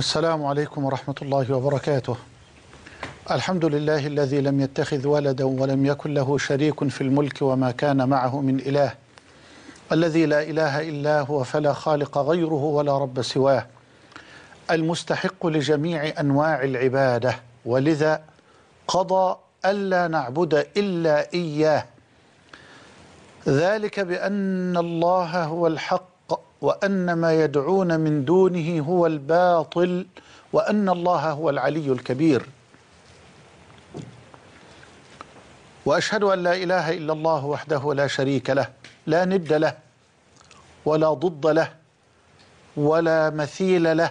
السلام عليكم ورحمة الله وبركاته الحمد لله الذي لم يتخذ ولدا ولم يكن له شريك في الملك وما كان معه من إله الذي لا إله إلا هو فلا خالق غيره ولا رب سواه المستحق لجميع أنواع العبادة ولذا قضى ألا نعبد إلا إياه ذلك بأن الله هو الحق وأن ما يدعون من دونه هو الباطل وأن الله هو العلي الكبير وأشهد أن لا إله إلا الله وحده لا شريك له لا ند له ولا ضد له ولا مثيل له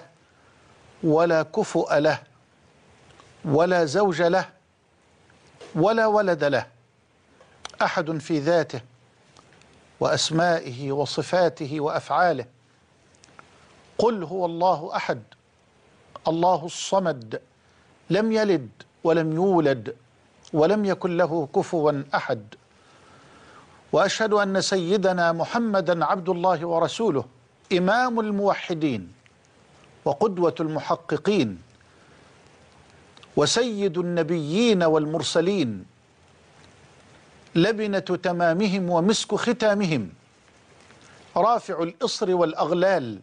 ولا كفؤ له ولا زوج له ولا ولد له احد في ذاته وأسمائه وصفاته وأفعاله قل هو الله أحد الله الصمد لم يلد ولم يولد ولم يكن له كفوا أحد وأشهد أن سيدنا محمدا عبد الله ورسوله إمام الموحدين وقدوة المحققين وسيد النبيين والمرسلين لبنة تمامهم ومسك ختامهم رافع الإصر والأغلال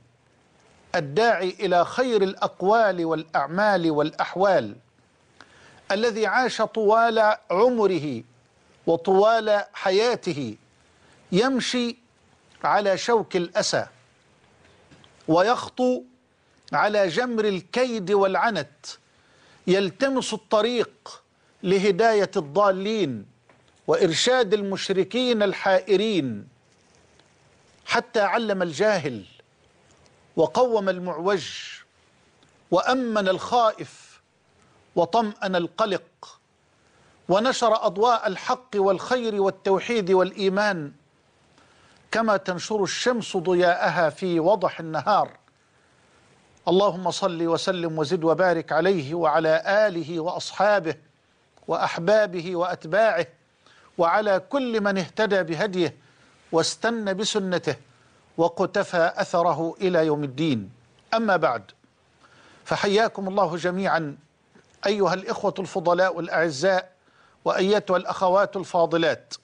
الداعي إلى خير الأقوال والأعمال والأحوال الذي عاش طوال عمره وطوال حياته يمشي على شوك الأسى ويخطو على جمر الكيد والعنت يلتمس الطريق لهداية الضالين وإرشاد المشركين الحائرين حتى علم الجاهل وقوم المعوج وأمن الخائف وطمأن القلق ونشر أضواء الحق والخير والتوحيد والإيمان كما تنشر الشمس ضياءها في وضح النهار اللهم صل وسلم وزد وبارك عليه وعلى آله وأصحابه وأحبابه وأتباعه وعلى كل من اهتدى بهديه واستنى بسنته وقتفى أثره إلى يوم الدين أما بعد فحياكم الله جميعا أيها الإخوة الفضلاء الأعزاء وأيتها الأخوات الفاضلات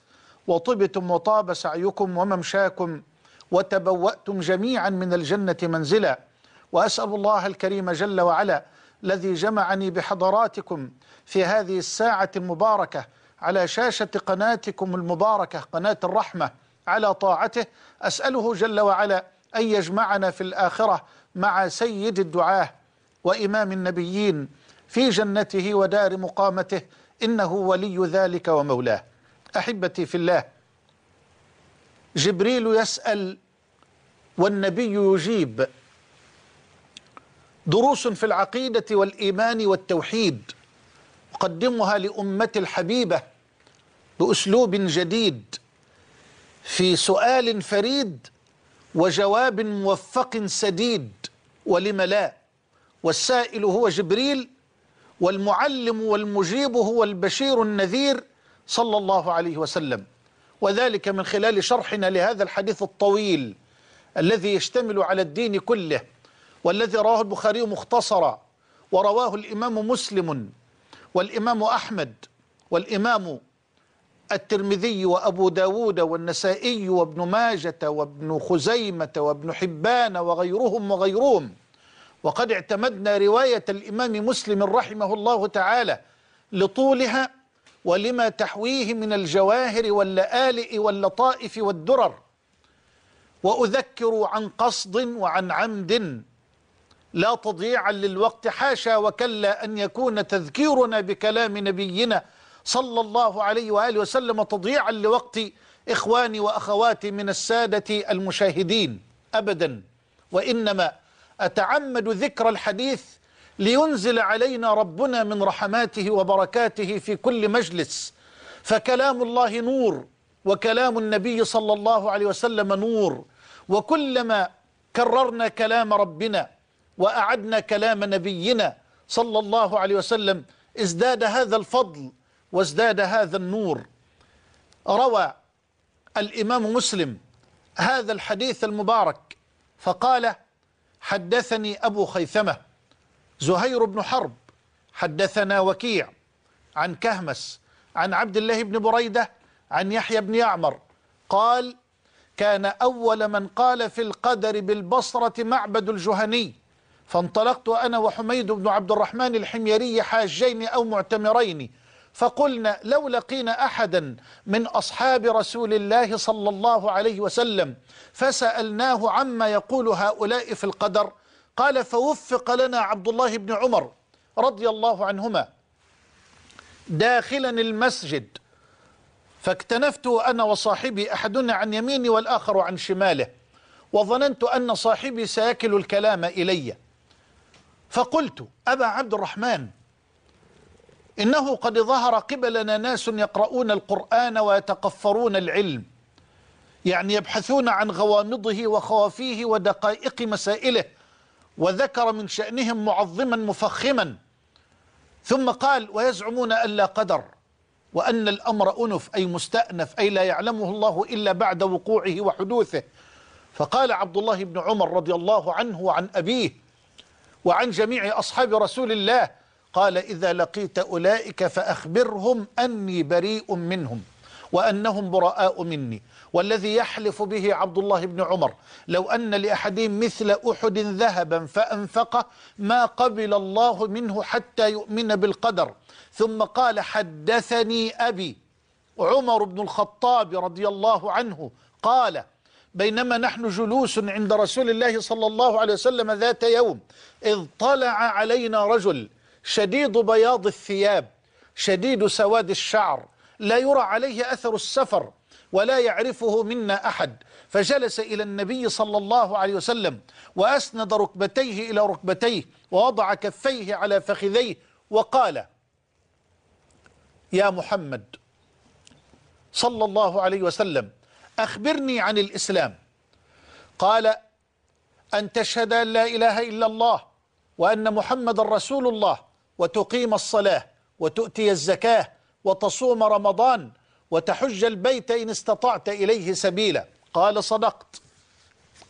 وطبتم وطاب سعيكم وممشاكم وتبوأتم جميعا من الجنة منزلا وأسأل الله الكريم جل وعلا الذي جمعني بحضراتكم في هذه الساعة المباركة على شاشة قناتكم المباركة قناة الرحمة على طاعته أسأله جل وعلا أن يجمعنا في الآخرة مع سيد الدعاة وإمام النبيين في جنته ودار مقامته إنه ولي ذلك ومولاه أحبتي في الله جبريل يسأل والنبي يجيب دروس في العقيدة والإيمان والتوحيد أقدمها لأمتي الحبيبة بأسلوب جديد في سؤال فريد وجواب موفق سديد ولم لا والسائل هو جبريل والمعلم والمجيب هو البشير النذير صلى الله عليه وسلم وذلك من خلال شرحنا لهذا الحديث الطويل الذي يشتمل على الدين كله والذي رواه البخاري مختصرا ورواه الإمام مسلم والإمام أحمد والإمام الترمذي وأبو داود والنسائي وابن ماجة وابن خزيمة وابن حبان وغيرهم وغيرهم وقد اعتمدنا رواية الإمام مسلم رحمه الله تعالى لطولها ولما تحويه من الجواهر واللآلئ واللطائف والدرر وأذكر عن قصد وعن عمد لا تضيعا للوقت حاشا وكلا أن يكون تذكيرنا بكلام نبينا صلى الله عليه وآله وسلم تضييعا لوقت إخواني وأخواتي من السادة المشاهدين أبدا وإنما أتعمد ذكر الحديث لينزل علينا ربنا من رحماته وبركاته في كل مجلس فكلام الله نور وكلام النبي صلى الله عليه وسلم نور وكلما كررنا كلام ربنا وأعدنا كلام نبينا صلى الله عليه وسلم ازداد هذا الفضل وازداد هذا النور روى الإمام مسلم هذا الحديث المبارك فقال حدثني أبو خيثمة زهير بن حرب حدثنا وكيع عن كهمس عن عبد الله بن بريدة عن يحيى بن يعمر قال كان أول من قال في القدر بالبصرة معبد الجهني فانطلقت أنا وحميد بن عبد الرحمن الحميري حاجين أو معتمرين فقلنا لو لقينا أحدا من أصحاب رسول الله صلى الله عليه وسلم فسألناه عما يقول هؤلاء في القدر قال فوفق لنا عبد الله بن عمر رضي الله عنهما داخلا المسجد فاكتنفت أنا وصاحبي أحدنا عن يميني والآخر عن شماله وظننت أن صاحبي سيكل الكلام إلي فقلت أبا عبد الرحمن إنه قد ظهر قبلنا ناس يقرؤون القرآن ويتقفرون العلم يعني يبحثون عن غوامضه وخوافيه ودقائق مسائله وذكر من شأنهم معظما مفخما ثم قال ويزعمون ألا قدر وأن الأمر أنف أي مستأنف أي لا يعلمه الله إلا بعد وقوعه وحدوثه فقال عبد الله بن عمر رضي الله عنه وعن أبيه وعن جميع أصحاب رسول الله قال إذا لقيت أولئك فأخبرهم أني بريء منهم وأنهم براء مني والذي يحلف به عبد الله بن عمر لو أن لأحدهم مثل أحد ذهبا فأنفقه ما قبل الله منه حتى يؤمن بالقدر ثم قال حدثني أبي عمر بن الخطاب رضي الله عنه قال بينما نحن جلوس عند رسول الله صلى الله عليه وسلم ذات يوم إذ طلع علينا رجل شديد بياض الثياب شديد سواد الشعر لا يرى عليه أثر السفر ولا يعرفه منا أحد فجلس إلى النبي صلى الله عليه وسلم وأسند ركبتيه إلى ركبتيه ووضع كفيه على فخذيه وقال يا محمد صلى الله عليه وسلم أخبرني عن الإسلام قال أن تشهد أن لا إله إلا الله وأن محمد رسول الله وتقيم الصلاة وتؤتي الزكاة وتصوم رمضان وتحج البيت إن استطعت إليه سبيلا قال صدقت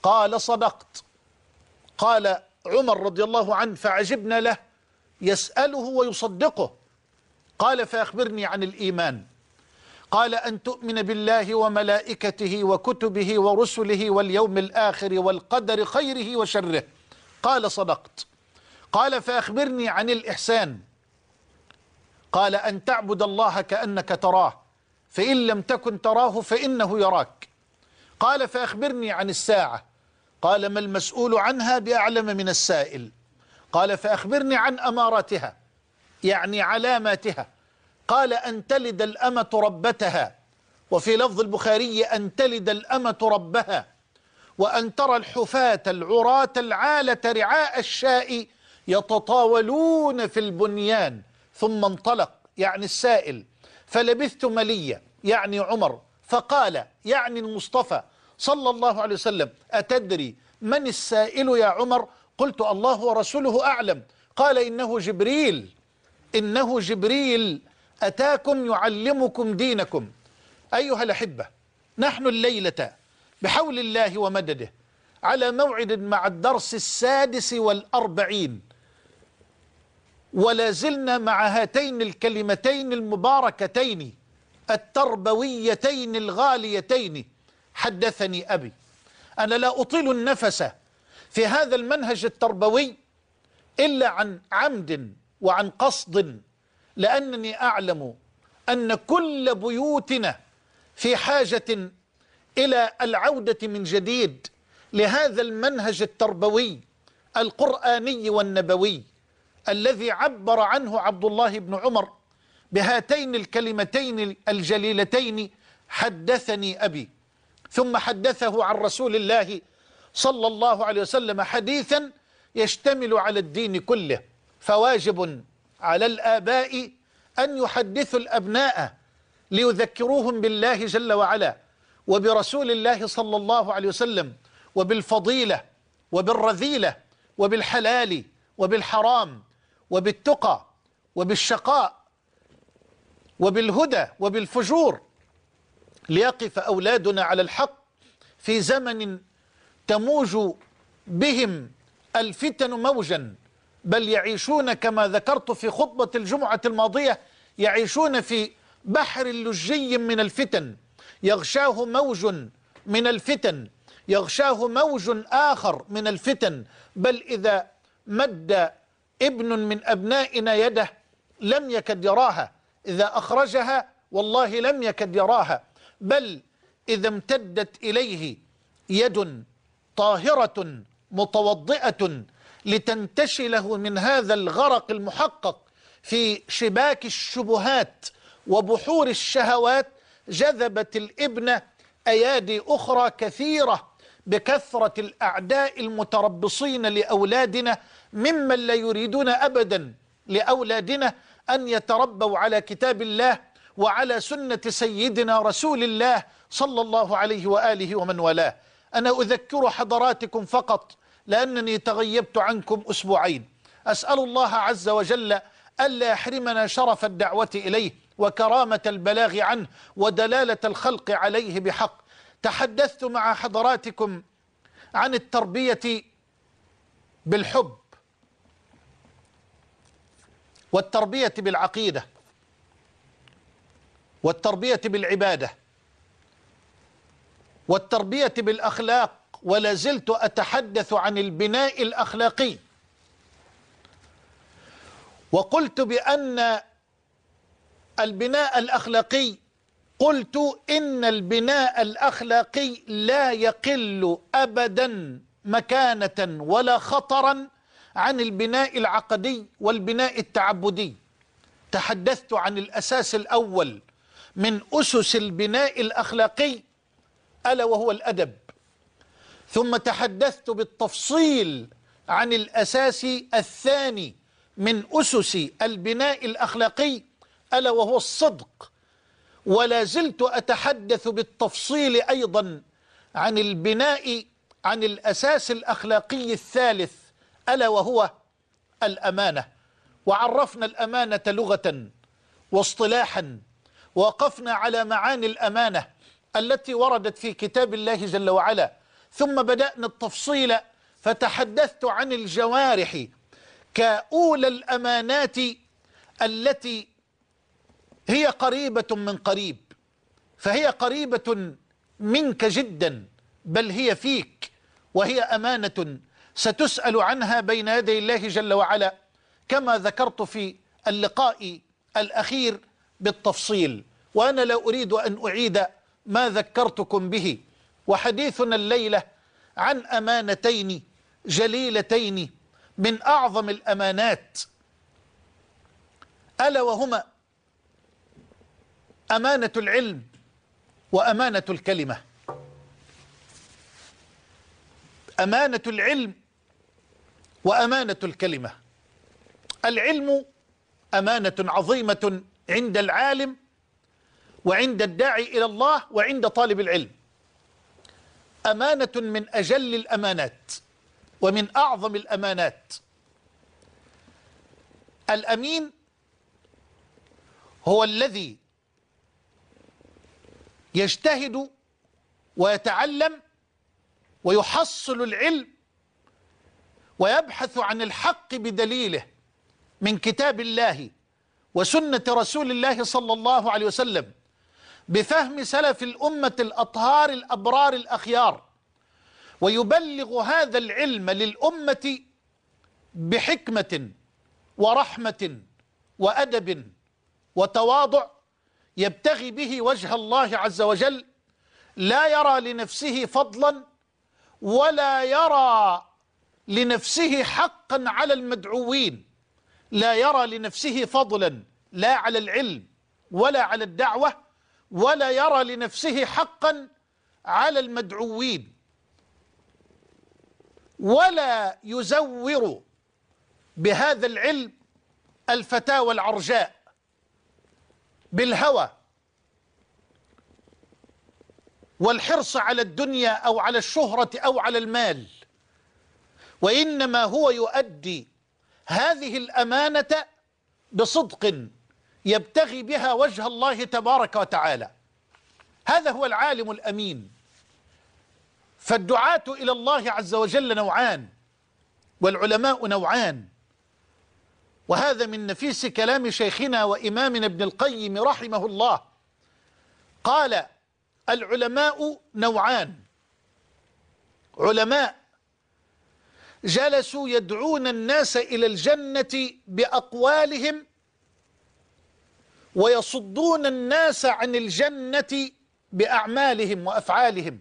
قال صدقت قال عمر رضي الله عنه فعجبنا له يسأله ويصدقه قال فأخبرني عن الإيمان قال أن تؤمن بالله وملائكته وكتبه ورسله واليوم الآخر والقدر خيره وشره قال صدقت قال فأخبرني عن الإحسان قال أن تعبد الله كأنك تراه فإن لم تكن تراه فإنه يراك قال فأخبرني عن الساعة قال ما المسؤول عنها بأعلم من السائل قال فأخبرني عن أماراتها يعني علاماتها قال أن تلد الأمة ربتها وفي لفظ البخاري أن تلد الأمة ربها وأن ترى الحفاة العراة العالة رعاء الشاء يتطاولون في البنيان ثم انطلق يعني السائل فلبثت مليا يعني عمر فقال يعني المصطفى صلى الله عليه وسلم أتدري من السائل يا عمر قلت الله ورسوله أعلم قال إنه جبريل إنه جبريل أتاكم يعلمكم دينكم أيها الأحبة نحن الليلة بحول الله ومدده على موعد مع الدرس السادس والأربعين ولا زلنا مع هاتين الكلمتين المباركتين التربويتين الغاليتين حدثني أبي أنا لا أطيل النفس في هذا المنهج التربوي إلا عن عمد وعن قصد لأنني أعلم أن كل بيوتنا في حاجة إلى العودة من جديد لهذا المنهج التربوي القرآني والنبوي الذي عبر عنه عبد الله بن عمر بهاتين الكلمتين الجليلتين حدثني أبي ثم حدثه عن رسول الله صلى الله عليه وسلم حديثا يشتمل على الدين كله فواجب على الآباء أن يحدثوا الأبناء ليذكروهم بالله جل وعلا وبرسول الله صلى الله عليه وسلم وبالفضيلة وبالرذيلة وبالحلال وبالحرام وبالتقى وبالشقاء وبالهدى وبالفجور ليقف أولادنا على الحق في زمن تموج بهم الفتن موجا بل يعيشون كما ذكرت في خطبة الجمعة الماضية يعيشون في بحر لجي من الفتن يغشاه موج من الفتن يغشاه موج آخر من الفتن بل إذا مد ابن من أبنائنا يده لم يكد يراها إذا أخرجها والله لم يكد يراها بل إذا امتدت إليه يد طاهرة متوضئة لتنتشله من هذا الغرق المحقق في شباك الشبهات وبحور الشهوات جذبت الابنة أيادي أخرى كثيرة بكثرة الأعداء المتربصين لأولادنا ممن لا يريدون أبدا لأولادنا أن يتربوا على كتاب الله وعلى سنة سيدنا رسول الله صلى الله عليه وآله ومن والاه أنا أذكر حضراتكم فقط لأنني تغيبت عنكم أسبوعين أسأل الله عز وجل ألا يحرمنا شرف الدعوة إليه وكرامة البلاغ عنه ودلالة الخلق عليه بحق تحدثت مع حضراتكم عن التربية بالحب والتربية بالعقيدة والتربية بالعبادة والتربية بالأخلاق ولا زلت أتحدث عن البناء الأخلاقي وقلت بأن البناء الأخلاقي قلت إن البناء الأخلاقي لا يقل أبدا مكانة ولا خطرا عن البناء العقدي والبناء التعبدي تحدثت عن الأساس الأول من أسس البناء الأخلاقي ألا وهو الأدب ثم تحدثت بالتفصيل عن الأساس الثاني من أسس البناء الأخلاقي ألا وهو الصدق ولا زلت أتحدث بالتفصيل أيضا عن البناء عن الأساس الأخلاقي الثالث ألا وهو الأمانة وعرفنا الأمانة لغة واصطلاحا وقفنا على معاني الأمانة التي وردت في كتاب الله جل وعلا ثم بدأنا التفصيل فتحدثت عن الجوارح كأولى الأمانات التي هي قريبة من قريب فهي قريبة منك جدا بل هي فيك وهي أمانة ستسأل عنها بين يدي الله جل وعلا كما ذكرت في اللقاء الأخير بالتفصيل وأنا لا أريد أن أعيد ما ذكرتكم به وحديثنا الليلة عن أمانتين جليلتين من أعظم الأمانات ألا وهما أمانة العلم وأمانة الكلمة أمانة العلم وأمانة الكلمة العلم أمانة عظيمة عند العالم وعند الداعي إلى الله وعند طالب العلم أمانة من أجل الأمانات ومن أعظم الأمانات الأمين هو الذي يجتهد ويتعلم ويحصل العلم ويبحث عن الحق بدليله من كتاب الله وسنة رسول الله صلى الله عليه وسلم بفهم سلف الأمة الأطهار الأبرار الأخيار ويبلغ هذا العلم للأمة بحكمة ورحمة وأدب وتواضع يبتغي به وجه الله عز وجل لا يرى لنفسه فضلا ولا يرى لنفسه حقا على المدعوين لا يرى لنفسه فضلا لا على العلم ولا على الدعوة ولا يرى لنفسه حقا على المدعوين ولا يزور بهذا العلم الفتاوى العرجاء بالهوى والحرص على الدنيا أو على الشهرة أو على المال وإنما هو يؤدي هذه الأمانة بصدق يبتغي بها وجه الله تبارك وتعالى هذا هو العالم الأمين فالدعاة إلى الله عز وجل نوعان والعلماء نوعان وهذا من نفيس كلام شيخنا وإمامنا ابن القيم رحمه الله قال العلماء نوعان علماء جلسوا يدعون الناس إلى الجنة بأقوالهم ويصدون الناس عن الجنة بأعمالهم وأفعالهم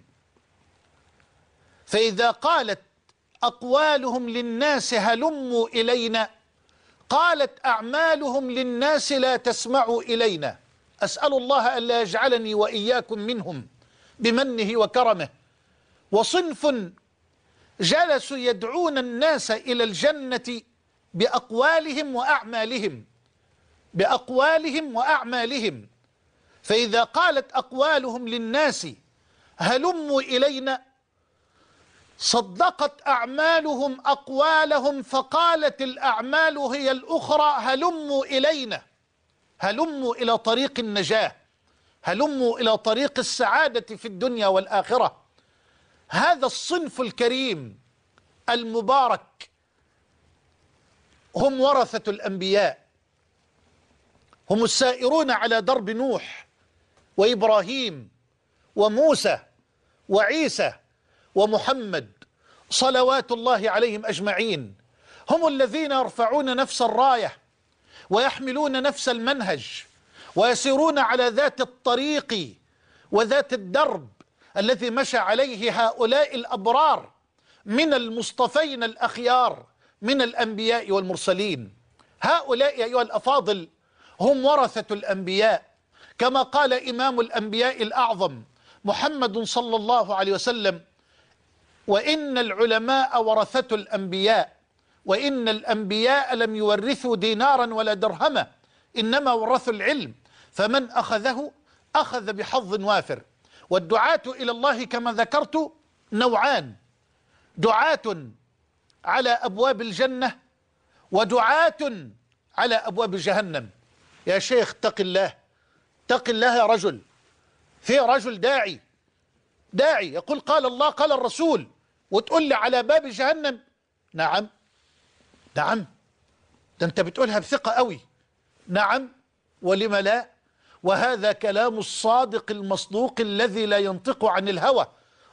فإذا قالت أقوالهم للناس هلموا إلينا قالت أعمالهم للناس لا تسمعوا إلينا أسأل الله ألا يجعلني وإياكم منهم بمنه وكرمه وصنف جلسوا يدعون الناس إلى الجنة بأقوالهم وأعمالهم بأقوالهم وأعمالهم فإذا قالت أقوالهم للناس هلموا إلينا صدقت أعمالهم أقوالهم فقالت الأعمال هي الأخرى هلموا إلينا هلموا إلى طريق النجاة هلموا إلى طريق السعادة في الدنيا والآخرة هذا الصنف الكريم المبارك هم ورثة الأنبياء هم السائرون على درب نوح وإبراهيم وموسى وعيسى ومحمد صلوات الله عليهم أجمعين هم الذين يرفعون نفس الراية ويحملون نفس المنهج ويسيرون على ذات الطريق وذات الدرب الذي مشى عليه هؤلاء الأبرار من المصطفين الأخيار من الأنبياء والمرسلين هؤلاء أيها الأفاضل هم ورثة الأنبياء كما قال إمام الأنبياء الأعظم محمد صلى الله عليه وسلم وإن العلماء ورثة الأنبياء وإن الأنبياء لم يورثوا دينارا ولا درهما إنما ورثوا العلم فمن أخذه أخذ بحظ وافر والدعاة إلى الله كما ذكرت نوعان دعاة على أبواب الجنة ودعاة على أبواب جهنم يا شيخ اتق الله اتق الله يا رجل في رجل داعي داعي يقول قال الله قال الرسول وتقول لي على باب جهنم نعم نعم ده انت بتقولها بثقة قوي نعم ولم لا وهذا كلام الصادق المصدوق الذي لا ينطق عن الهوى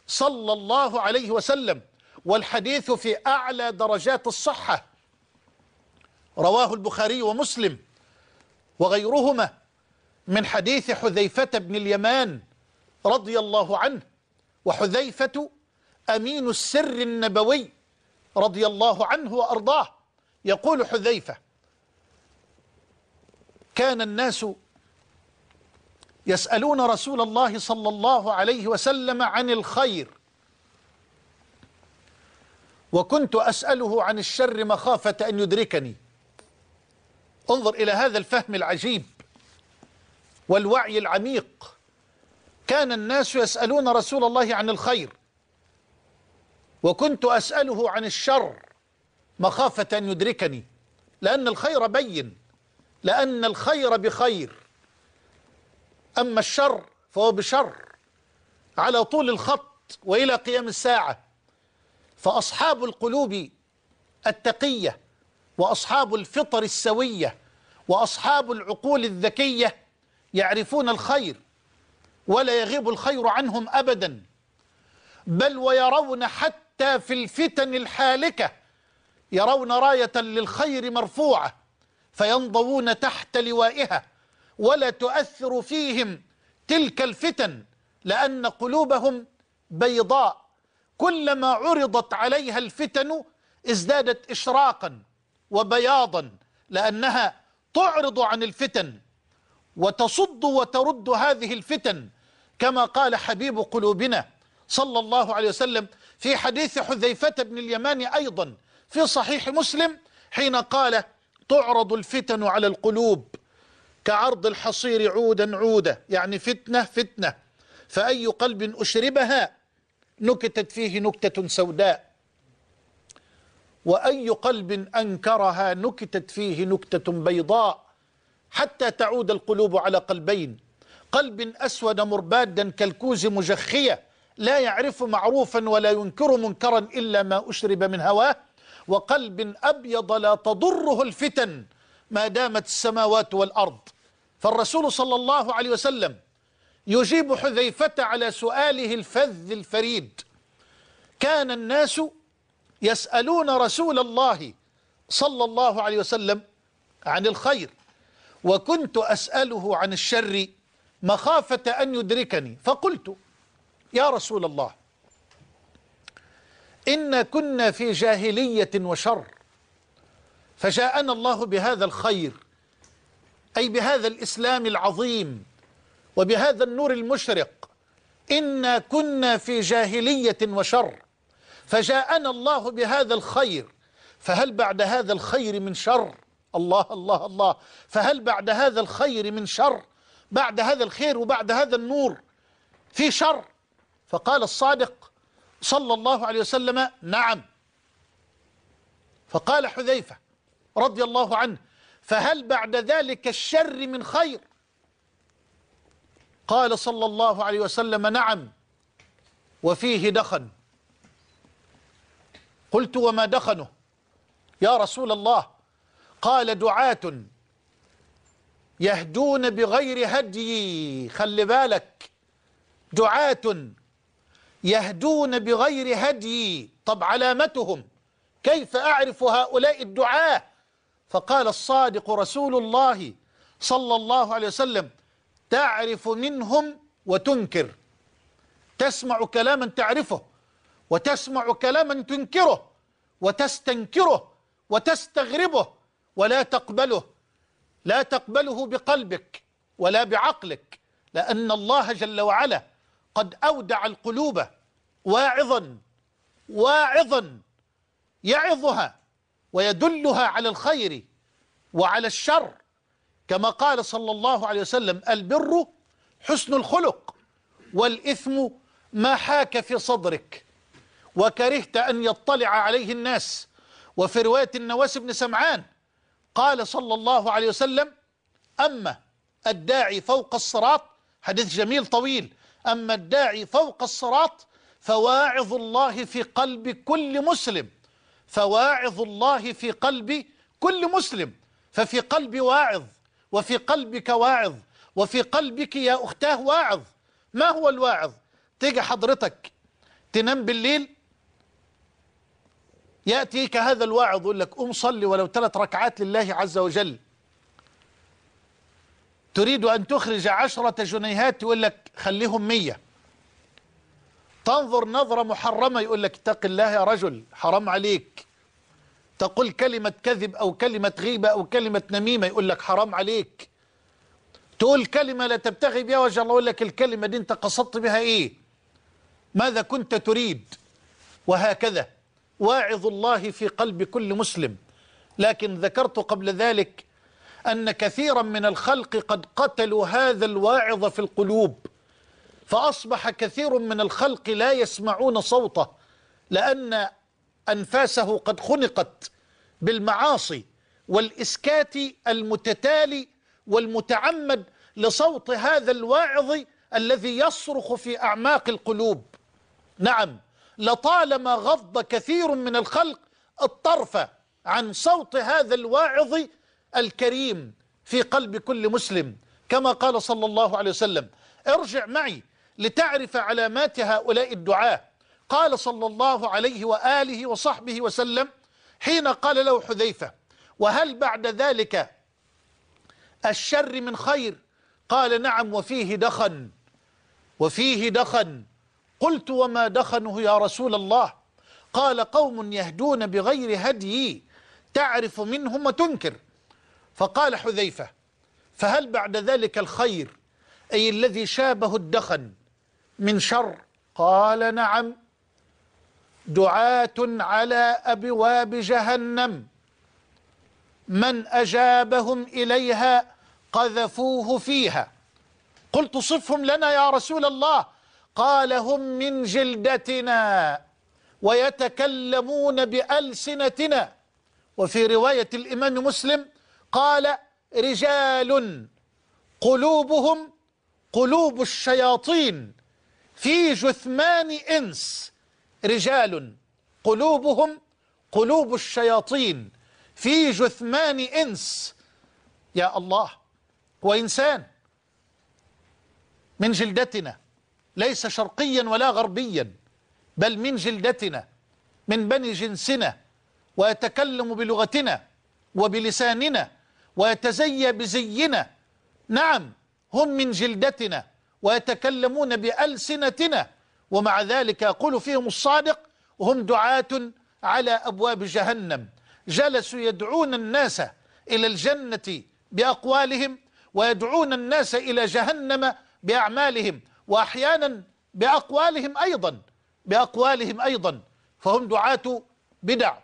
صلى الله عليه وسلم والحديث في أعلى درجات الصحة رواه البخاري ومسلم وغيرهما من حديث حذيفة بن اليمان رضي الله عنه وحذيفة أمين السر النبوي رضي الله عنه وأرضاه يقول حذيفة كان الناس يسألون رسول الله صلى الله عليه وسلم عن الخير وكنت أسأله عن الشر مخافة أن يدركني انظر إلى هذا الفهم العجيب والوعي العميق كان الناس يسألون رسول الله عن الخير وكنت أسأله عن الشر مخافة أن يدركني لأن الخير بين لأن الخير بخير أما الشر فهو بشر على طول الخط وإلى قيام الساعة فأصحاب القلوب التقية وأصحاب الفطر السوية وأصحاب العقول الذكية يعرفون الخير ولا يغيب الخير عنهم أبدا بل ويرون حتى في الفتن الحالكة يرون راية للخير مرفوعة فينضوون تحت لوائها ولا تؤثر فيهم تلك الفتن لأن قلوبهم بيضاء كلما عرضت عليها الفتن ازدادت إشراقا وبياضا لأنها تعرض عن الفتن وتصد وترد هذه الفتن كما قال حبيب قلوبنا صلى الله عليه وسلم في حديث حذيفة بن اليمان أيضا في صحيح مسلم حين قال تعرض الفتن على القلوب كعرض الحصير عودا عودا يعني فتنة فتنة فأي قلب أشربها نكتت فيه نكتة سوداء وأي قلب أنكرها نكتت فيه نكتة بيضاء حتى تعود القلوب على قلبين قلب أسود مربادا كالكوز مجخية لا يعرف معروفا ولا ينكر منكرا إلا ما أشرب من هواه وقلب أبيض لا تضره الفتن ما دامت السماوات والأرض فالرسول صلى الله عليه وسلم يجيب حذيفة على سؤاله الفذ الفريد كان الناس يسألون رسول الله صلى الله عليه وسلم عن الخير وكنت أسأله عن الشر مخافة أن يدركني فقلت يا رسول الله إن كنا في جاهلية وشر فجاءنا الله بهذا الخير أي بهذا الإسلام العظيم وبهذا النور المشرق إنا كنا في جاهلية وشر فجاءنا الله بهذا الخير فهل بعد هذا الخير من شر الله الله الله فهل بعد هذا الخير من شر بعد هذا الخير وبعد هذا النور في شر فقال الصادق صلى الله عليه وسلم نعم فقال حذيفة رضي الله عنه فهل بعد ذلك الشر من خير قال صلى الله عليه وسلم نعم وفيه دخن قلت وما دخنه يا رسول الله قال دعاة يهدون بغير هدي خلي بالك دعاة يهدون بغير هدي طب علامتهم كيف أعرف هؤلاء الدعاة فقال الصادق رسول الله صلى الله عليه وسلم تعرف منهم وتنكر تسمع كلاما تعرفه وتسمع كلاما تنكره وتستنكره وتستغربه ولا تقبله لا تقبله بقلبك ولا بعقلك لأن الله جل وعلا قد أودع القلوب واعظا واعظا يعظها ويدلها على الخير وعلى الشر كما قال صلى الله عليه وسلم البر حسن الخلق والإثم ما حاك في صدرك وكرهت أن يطلع عليه الناس وفي رواية النواس بن سمعان قال صلى الله عليه وسلم أما الداعي فوق الصراط حديث جميل طويل أما الداعي فوق الصراط فواعظ الله في قلب كل مسلم فواعظ الله في قلب كل مسلم ففي قلب واعظ وفي قلبك واعظ وفي قلبك يا أختاه واعظ ما هو الواعظ تيجي حضرتك تنام بالليل يأتيك هذا الواعظ يقول لك قم صلي ولو ثلاث ركعات لله عز وجل تريد أن تخرج عشرة جنيهات يقول لك خليهم مية تنظر نظرة محرمة يقول لك اتق الله يا رجل حرام عليك تقول كلمة كذب أو كلمة غيبة أو كلمة نميمة يقول لك حرام عليك تقول كلمة لا تبتغي بها وجه الله يقول لك الكلمة دي أنت قصدت بها إيه ماذا كنت تريد وهكذا واعظ الله في قلب كل مسلم لكن ذكرت قبل ذلك أن كثيرا من الخلق قد قتلوا هذا الواعظ في القلوب فأصبح كثير من الخلق لا يسمعون صوته لأن أنفاسه قد خنقت بالمعاصي والإسكات المتتالي والمتعمد لصوت هذا الواعظ الذي يصرخ في أعماق القلوب نعم لطالما غض كثير من الخلق الطرف عن صوت هذا الواعظ الكريم في قلب كل مسلم كما قال صلى الله عليه وسلم ارجع معي لتعرف علامات هؤلاء الدعاة قال صلى الله عليه وآله وصحبه وسلم حين قال له حذيفة وهل بعد ذلك الشر من خير قال نعم وفيه دخن وفيه دخن قلت وما دخنه يا رسول الله قال قوم يهدون بغير هدي تعرف منهم وتنكر فقال حذيفة فهل بعد ذلك الخير أي الذي شابه الدخن من شر قال نعم دعاة على أبواب جهنم من أجابهم إليها قذفوه فيها قلت صفهم لنا يا رسول الله قال هم من جلدتنا ويتكلمون بألسنتنا وفي رواية الإمام مسلم قال رجال قلوبهم قلوب الشياطين في جثمان إنس رجال قلوبهم قلوب الشياطين في جثمان إنس يا الله هو إنسان من جلدتنا ليس شرقيا ولا غربيا بل من جلدتنا من بني جنسنا ويتكلم بلغتنا وبلساننا ويتزيى بزينا نعم هم من جلدتنا ويتكلمون بألسنتنا ومع ذلك يقول فيهم الصادق وهم دعاة على أبواب جهنم جلسوا يدعون الناس إلى الجنة بأقوالهم ويدعون الناس إلى جهنم بأعمالهم وأحيانا بأقوالهم أيضا بأقوالهم أيضا فهم دعاة بدع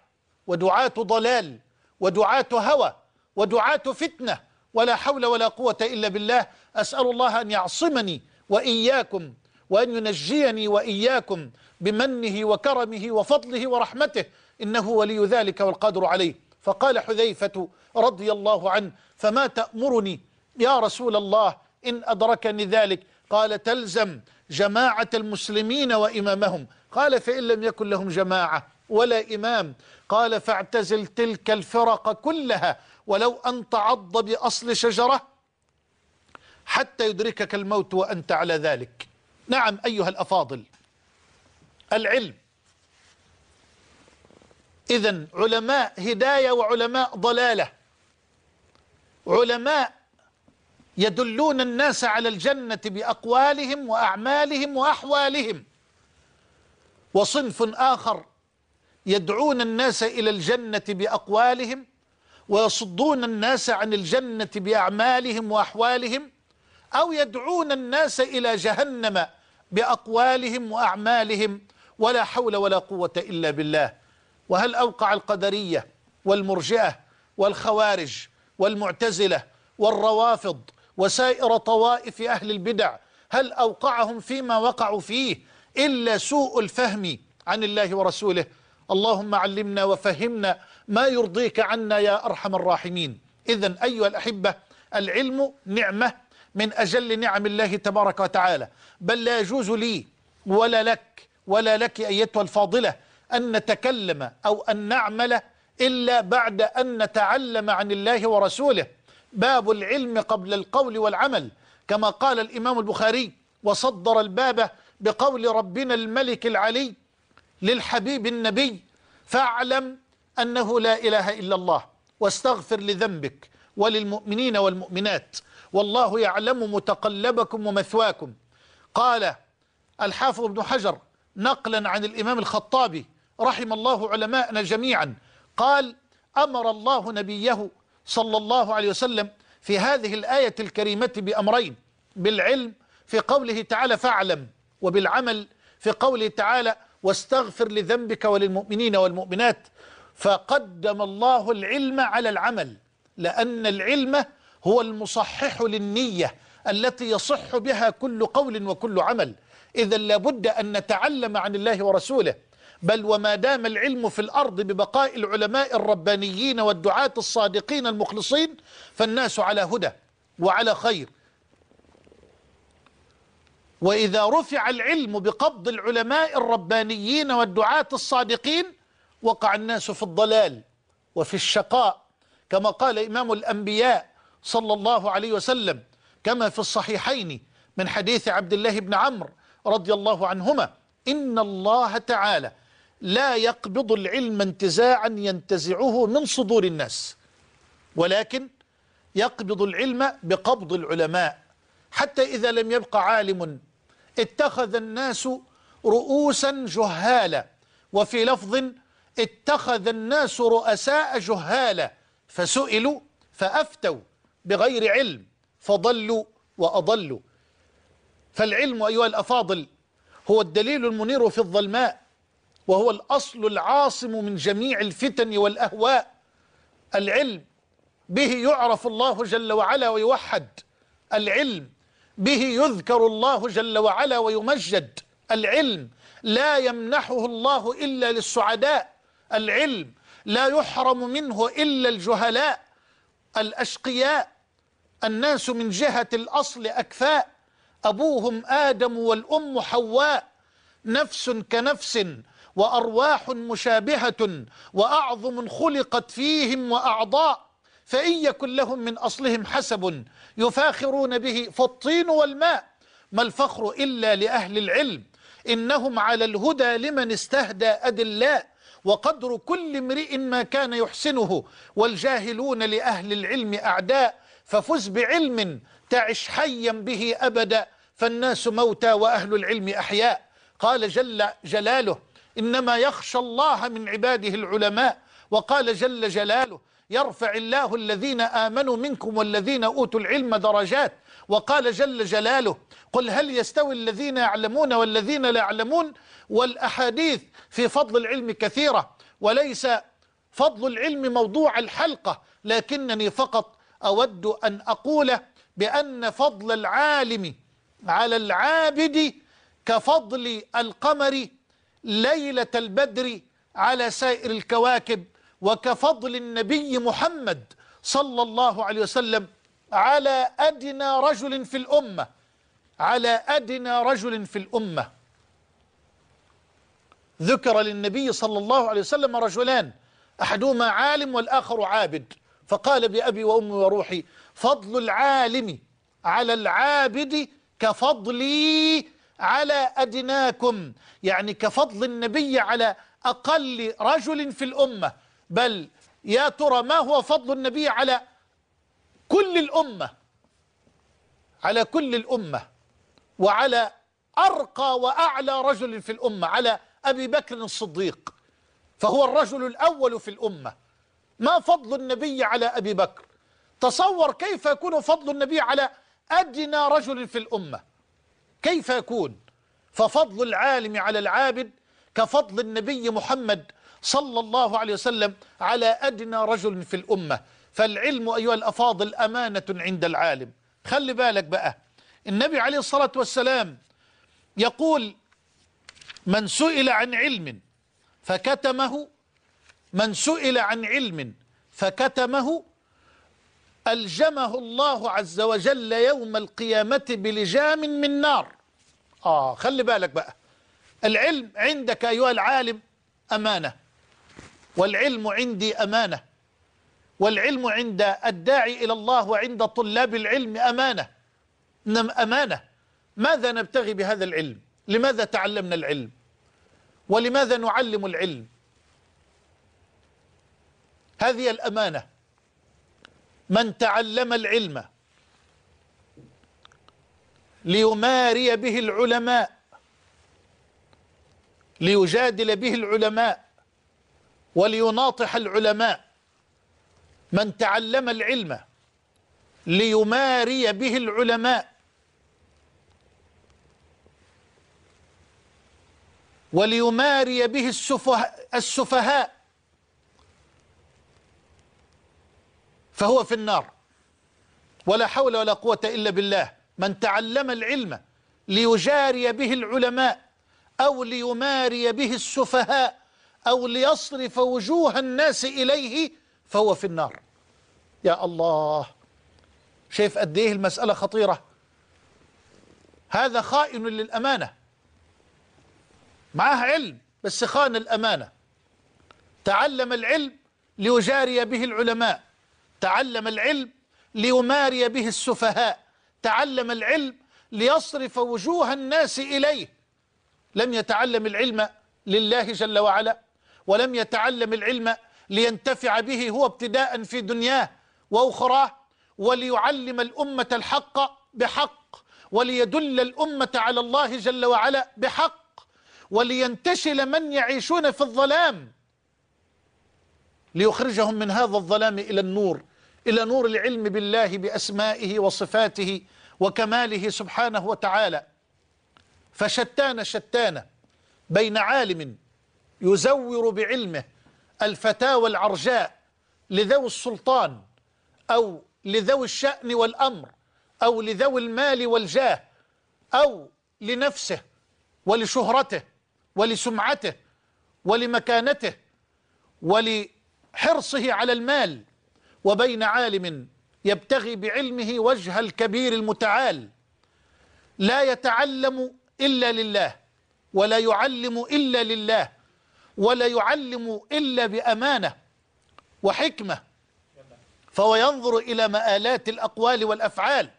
ودعاة ضلال ودعاة هوى ودعاة فتنة ولا حول ولا قوة إلا بالله أسأل الله أن يعصمني وإياكم وأن ينجيني وإياكم بمنه وكرمه وفضله ورحمته إنه ولي ذلك والقادر عليه فقال حذيفة رضي الله عنه فما تأمرني يا رسول الله إن أدركني ذلك قال تلزم جماعة المسلمين وإمامهم قال فإن لم يكن لهم جماعة ولا إمام قال فاعتزل تلك الفرق كلها ولو أن تعض بأصل شجرة حتى يدركك الموت وأنت على ذلك نعم أيها الأفاضل العلم إذا علماء هداية وعلماء ضلالة علماء يدلون الناس على الجنة بأقوالهم وأعمالهم وأحوالهم وصنف آخر يدعون الناس إلى الجنة بأقوالهم ويصدون الناس عن الجنة بأعمالهم وأحوالهم أو يدعون الناس إلى جهنم بأقوالهم وأعمالهم ولا حول ولا قوة إلا بالله وهل أوقع القدرية والمرجئة والخوارج والمعتزلة والروافض وسائر طوائف أهل البدع هل أوقعهم فيما وقعوا فيه إلا سوء الفهم عن الله ورسوله اللهم علمنا وفهمنا ما يرضيك عنا يا أرحم الراحمين إذا أيها الأحبة العلم نعمة من أجل نعم الله تبارك وتعالى بل لا يجوز لي ولا لك ولا لك أيتها الفاضلة أن نتكلم أو أن نعمل إلا بعد أن نتعلم عن الله ورسوله باب العلم قبل القول والعمل كما قال الإمام البخاري وصدر الباب بقول ربنا الملك العلي للحبيب النبي فاعلم أنه لا إله إلا الله واستغفر لذنبك وللمؤمنين والمؤمنات والله يعلم متقلبكم ومثواكم قال الحافظ ابن حجر نقلا عن الإمام الخطابي رحم الله علماءنا جميعا قال أمر الله نبيه صلى الله عليه وسلم في هذه الآية الكريمة بأمرين بالعلم في قوله تعالى فاعلم وبالعمل في قوله تعالى واستغفر لذنبك وللمؤمنين والمؤمنات فقدم الله العلم على العمل لأن العلم هو المصحح للنية التي يصح بها كل قول وكل عمل إذا لابد أن نتعلم عن الله ورسوله بل وما دام العلم في الأرض ببقاء العلماء الربانيين والدعاة الصادقين المخلصين فالناس على هدى وعلى خير وإذا رفع العلم بقبض العلماء الربانيين والدعاة الصادقين وقع الناس في الضلال وفي الشقاء كما قال إمام الأنبياء صلى الله عليه وسلم كما في الصحيحين من حديث عبد الله بن عمرو رضي الله عنهما إن الله تعالى لا يقبض العلم انتزاعا ينتزعه من صدور الناس ولكن يقبض العلم بقبض العلماء حتى إذا لم يبقى عالم اتخذ الناس رؤوسا جهالا وفي لفظ اتخذ الناس رؤساء جهالا فسئلوا فأفتوا بغير علم فضلوا وأضلوا فالعلم أيها الأفاضل هو الدليل المنير في الظلماء وهو الأصل العاصم من جميع الفتن والأهواء العلم به يعرف الله جل وعلا ويوحد العلم به يذكر الله جل وعلا ويمجد العلم لا يمنحه الله إلا للسعداء العلم لا يحرم منه إلا الجهلاء الأشقياء الناس من جهة الأصل أكفاء أبوهم آدم والأم حواء نفس كنفس وأرواح مشابهة وأعظم خلقت فيهم وأعضاء فإن يكن لهم من أصلهم حسب يفاخرون به فالطين والماء ما الفخر إلا لأهل العلم إنهم على الهدى لمن استهدى أدلاء وقدر كل امرئ ما كان يحسنه والجاهلون لأهل العلم أعداء ففز بعلم تعش حيا به أبدا فالناس موتى وأهل العلم أحياء قال جل جلاله إنما يخشى الله من عباده العلماء وقال جل جلاله يرفع الله الذين آمنوا منكم والذين أوتوا العلم درجات وقال جل جلاله قل هل يستوي الذين يعلمون والذين لا يعلمون والأحاديث في فضل العلم كثيرة وليس فضل العلم موضوع الحلقة لكنني فقط أود أن أقول بأن فضل العالم على العابد كفضل القمر ليلة البدر على سائر الكواكب وكفضل النبي محمد صلى الله عليه وسلم على أدنى رجل في الأمة على أدنى رجل في الأمة ذكر للنبي صلى الله عليه وسلم رجلان أحدهما عالم والآخر عابد فقال بأبي وأمي وروحي فضل العالم على العابد كفضلي على أدناكم يعني كفضل النبي على أقل رجل في الأمة بل يا ترى ما هو فضل النبي على كل الأمة على كل الأمة وعلى أرقى وأعلى رجل في الأمة على أبي بكر الصديق فهو الرجل الأول في الأمة ما فضل النبي على أبي بكر تصور كيف يكون فضل النبي على أدنى رجل في الأمة كيف يكون ففضل العالم على العابد كفضل النبي محمد صلى الله عليه وسلم على أدنى رجل في الأمة فالعلم أيها الأفاضل أمانة عند العالم خلي بالك بقى النبي عليه الصلاة والسلام يقول من سئل عن علم فكتمه من سئل عن علم فكتمه ألجمه الله عز وجل يوم القيامة بلجام من نار آه خلي بالك بقى العلم عندك أيها العالم أمانة والعلم عندي أمانة والعلم عند الداعي إلى الله وعند طلاب العلم أمانة أمانة ماذا نبتغي بهذا العلم لماذا تعلمنا العلم ولماذا نعلم العلم هذه الأمانة من تعلم العلم ليماري به العلماء ليجادل به العلماء وليناطح العلماء من تعلم العلم ليماري به العلماء وليماري به السفهاء, السفهاء فهو في النار ولا حول ولا قوة إلا بالله من تعلم العلم ليجاري به العلماء أو ليماري به السفهاء أو ليصرف وجوه الناس إليه فهو في النار يا الله شايف قد إيه المسألة خطيرة هذا خائن للأمانة معاه علم بس خان الأمانة تعلم العلم ليجاري به العلماء تعلم العلم ليماري به السفهاء تعلم العلم ليصرف وجوه الناس إليه لم يتعلم العلم لله جل وعلا ولم يتعلم العلم لينتفع به هو ابتداء في دنياه وأخراه وليعلم الأمة الحق بحق وليدل الأمة على الله جل وعلا بحق ولينتشل من يعيشون في الظلام ليخرجهم من هذا الظلام إلى النور إلى نور العلم بالله بأسمائه وصفاته وكماله سبحانه وتعالى فشتان شتان بين عالم يزور بعلمه الفتاوى العرجاء لذوي السلطان أو لذوي الشأن والأمر أو لذوي المال والجاه أو لنفسه ولشهرته ولسمعته ولمكانته ولحرصه على المال وبين عالم يبتغي بعلمه وجه الكبير المتعال لا يتعلم إلا لله ولا يعلم إلا لله ولا يعلم إلا بأمانة وحكمة فهو ينظر إلى مآلات الأقوال والأفعال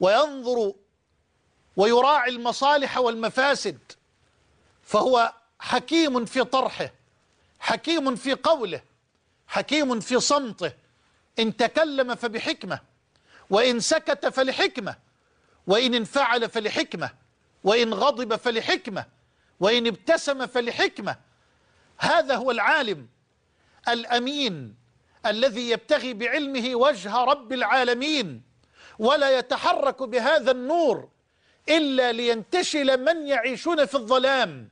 وينظر ويراعي المصالح والمفاسد فهو حكيم في طرحه حكيم في قوله حكيم في صمته إن تكلم فبحكمة وإن سكت فلحكمة وإن انفعل فلحكمة وإن غضب فلحكمة وإن ابتسم فلحكمة هذا هو العالم الأمين الذي يبتغي بعلمه وجه رب العالمين ولا يتحرك بهذا النور إلا لينتشل من يعيشون في الظلام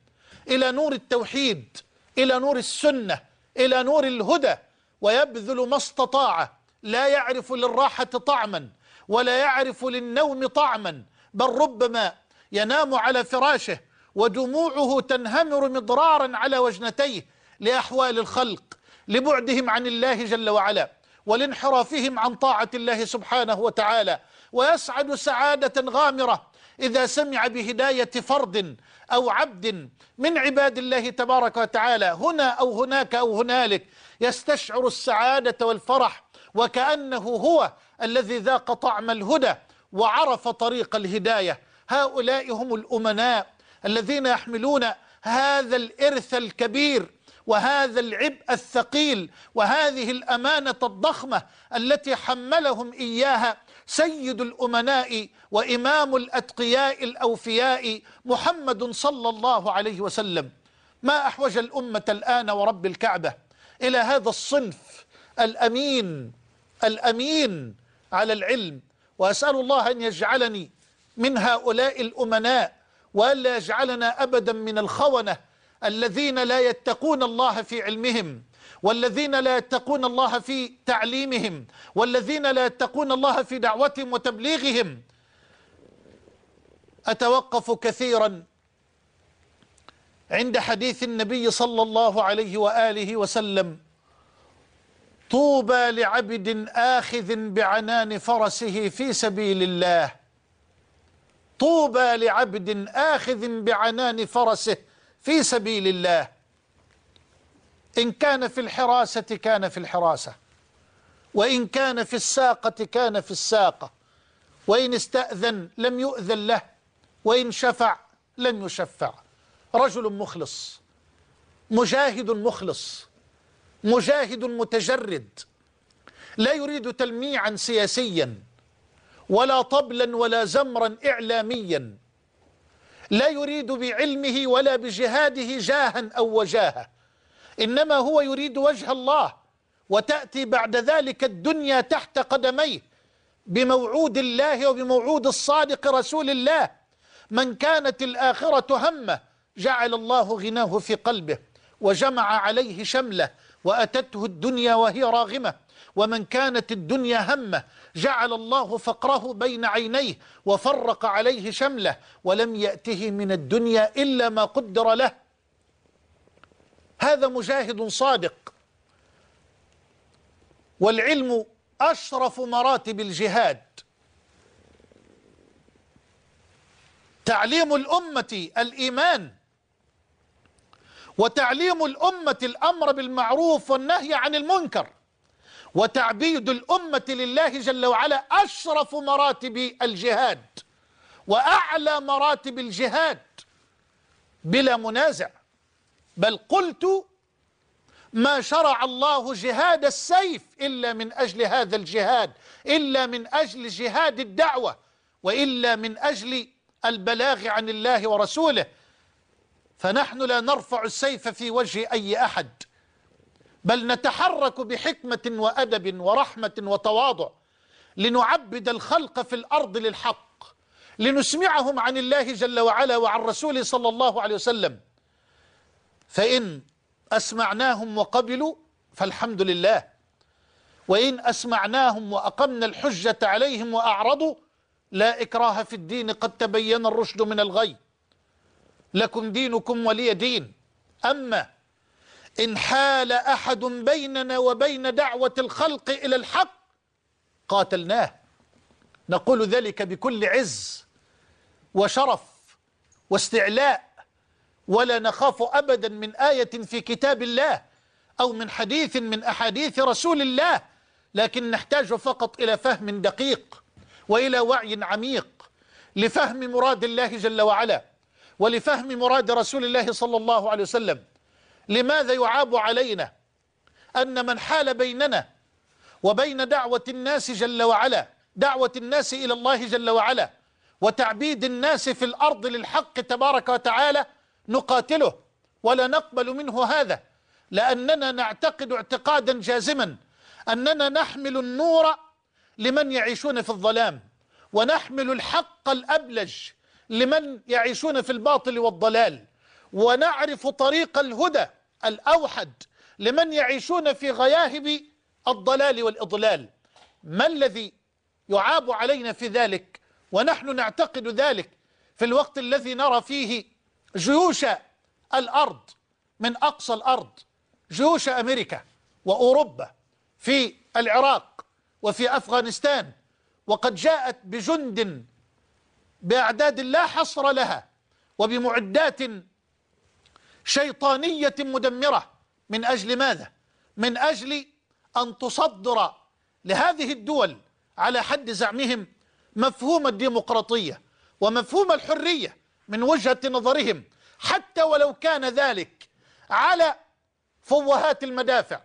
إلى نور التوحيد إلى نور السنة إلى نور الهدى ويبذل ما استطاع لا يعرف للراحة طعما ولا يعرف للنوم طعما بل ربما ينام على فراشه ودموعه تنهمر مضرارا على وجنتيه لأحوال الخلق لبعدهم عن الله جل وعلا ولانحرافهم عن طاعة الله سبحانه وتعالى ويسعد سعادة غامرة إذا سمع بهداية فرد أو عبد من عباد الله تبارك وتعالى هنا أو هناك أو هنالك يستشعر السعادة والفرح وكأنه هو الذي ذاق طعم الهدى وعرف طريق الهداية هؤلاء هم الأمناء الذين يحملون هذا الإرث الكبير وهذا العبء الثقيل وهذه الأمانة الضخمة التي حملهم إياها سيد الأمناء وإمام الأتقياء الأوفياء محمد صلى الله عليه وسلم ما أحوج الأمة الآن ورب الكعبة إلى هذا الصنف الأمين الأمين على العلم وأسأل الله أن يجعلني من هؤلاء الأمناء وألا يجعلنا أبدا من الخونة الذين لا يتقون الله في علمهم والذين لا يتقون الله في تعليمهم والذين لا يتقون الله في دعوتهم وتبليغهم أتوقف كثيرا عند حديث النبي صلى الله عليه وآله وسلم طوبى لعبد آخذ بعنان فرسه في سبيل الله طوبى لعبد آخذ بعنان فرسه في سبيل الله إن كان في الحراسة كان في الحراسة وإن كان في الساقة كان في الساقة وإن استأذن لم يؤذن له وإن شفع لم يشفع رجل مخلص مجاهد مخلص مجاهد متجرد لا يريد تلميعا سياسيا ولا طبلا ولا زمرا إعلاميا لا يريد بعلمه ولا بجهاده جاها أو وجاهه إنما هو يريد وجه الله وتأتي بعد ذلك الدنيا تحت قدميه بموعود الله وبموعود الصادق رسول الله من كانت الآخرة همه جعل الله غناه في قلبه وجمع عليه شمله وأتته الدنيا وهي راغمة ومن كانت الدنيا همه جعل الله فقره بين عينيه وفرق عليه شمله ولم يأته من الدنيا إلا ما قدر له هذا مجاهد صادق والعلم أشرف مراتب الجهاد تعليم الأمة الإيمان وتعليم الأمة الأمر بالمعروف والنهي عن المنكر وتعبيد الأمة لله جل وعلا أشرف مراتب الجهاد وأعلى مراتب الجهاد بلا منازع بل قلت ما شرع الله جهاد السيف إلا من أجل هذا الجهاد إلا من أجل جهاد الدعوة وإلا من أجل البلاغ عن الله ورسوله فنحن لا نرفع السيف في وجه أي أحد بل نتحرك بحكمة وأدب ورحمة وتواضع لنعبد الخلق في الأرض للحق لنسمعهم عن الله جل وعلا وعن رسوله صلى الله عليه وسلم فإن أسمعناهم وقبلوا فالحمد لله وإن أسمعناهم وأقمنا الحجة عليهم وأعرضوا لا إكراه في الدين قد تبين الرشد من الغي لكم دينكم ولي دين أما إن حال أحد بيننا وبين دعوة الخلق إلى الحق قاتلناه نقول ذلك بكل عز وشرف واستعلاء ولا نخاف أبدا من آية في كتاب الله أو من حديث من أحاديث رسول الله لكن نحتاج فقط إلى فهم دقيق وإلى وعي عميق لفهم مراد الله جل وعلا ولفهم مراد رسول الله صلى الله عليه وسلم لماذا يعاب علينا أن من حال بيننا وبين دعوة الناس جل وعلا دعوة الناس إلى الله جل وعلا وتعبيد الناس في الأرض للحق تبارك وتعالى نقاتله ولا نقبل منه هذا لأننا نعتقد اعتقادا جازما أننا نحمل النور لمن يعيشون في الظلام ونحمل الحق الأبلج لمن يعيشون في الباطل والضلال ونعرف طريق الهدى الأوحد لمن يعيشون في غياهب الضلال والإضلال ما الذي يعاب علينا في ذلك ونحن نعتقد ذلك في الوقت الذي نرى فيه جيوش الأرض من أقصى الأرض جيوش أمريكا وأوروبا في العراق وفي أفغانستان وقد جاءت بجند بأعداد لا حصر لها وبمعدات شيطانية مدمرة من أجل ماذا؟ من أجل أن تصدر لهذه الدول على حد زعمهم مفهوم الديمقراطية ومفهوم الحرية من وجهة نظرهم حتى ولو كان ذلك على فوهات المدافع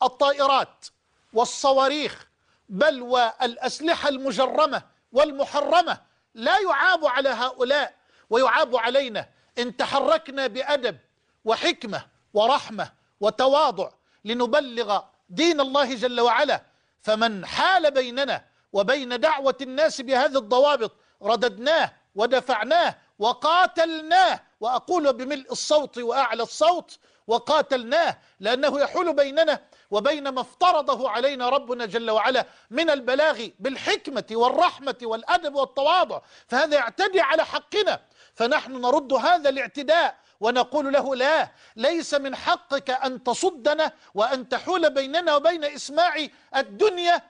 والطائرات والصواريخ بل والأسلحة المجرمة والمحرمة لا يعاب على هؤلاء ويعاب علينا إن تحركنا بأدب وحكمة ورحمة وتواضع لنبلغ دين الله جل وعلا فمن حال بيننا وبين دعوة الناس بهذه الضوابط رددناه ودفعناه وقاتلناه وأقول بملء الصوت وأعلى الصوت وقاتلناه لأنه يحول بيننا وبين ما افترضه علينا ربنا جل وعلا من البلاغ بالحكمة والرحمة والأدب والتواضع فهذا يعتدي على حقنا فنحن نرد هذا الاعتداء ونقول له لا ليس من حقك أن تصدنا وأن تحول بيننا وبين إسماع الدنيا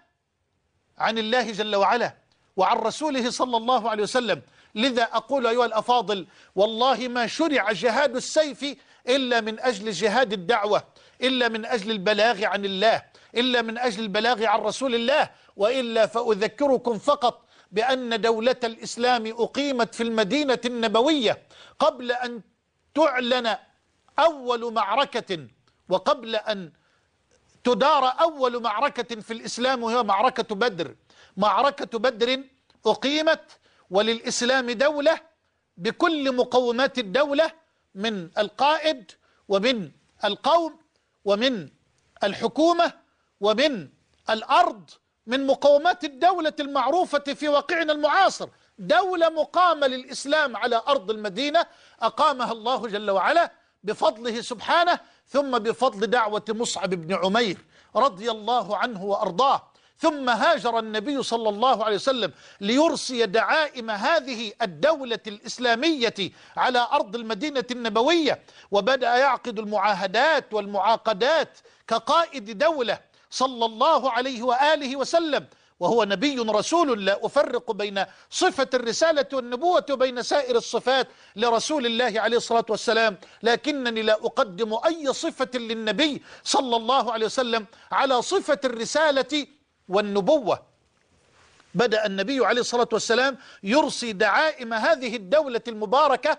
عن الله جل وعلا وعن رسوله صلى الله عليه وسلم لذا أقول أيها الأفاضل والله ما شرع جهاد السيف إلا من أجل جهاد الدعوة إلا من أجل البلاغ عن الله إلا من أجل البلاغ عن رسول الله وإلا فأذكركم فقط بأن دولة الإسلام أقيمت في المدينة النبوية قبل أن تعلن أول معركة وقبل أن تدار أول معركة في الإسلام وهي معركة بدر معركة بدر أقيمت وللإسلام دولة بكل مقومات الدولة من القائد ومن القوم ومن الحكومة ومن الأرض من مقومات الدولة المعروفة في واقعنا المعاصر دولة مقامة للإسلام على أرض المدينة أقامها الله جل وعلا بفضله سبحانه ثم بفضل دعوة مصعب بن عمير رضي الله عنه وأرضاه ثم هاجر النبي صلى الله عليه وسلم ليرسي دعائم هذه الدولة الإسلامية على أرض المدينة النبوية وبدأ يعقد المعاهدات والمعاقدات كقائد دولة صلى الله عليه وآله وسلم وهو نبي رسول لا أفرق بين صفة الرسالة والنبوة وبين سائر الصفات لرسول الله عليه الصلاة والسلام لكنني لا أقدم أي صفة للنبي صلى الله عليه وسلم على صفة الرسالة والنبوة بدأ النبي عليه الصلاة والسلام يرسي دعائم هذه الدولة المباركة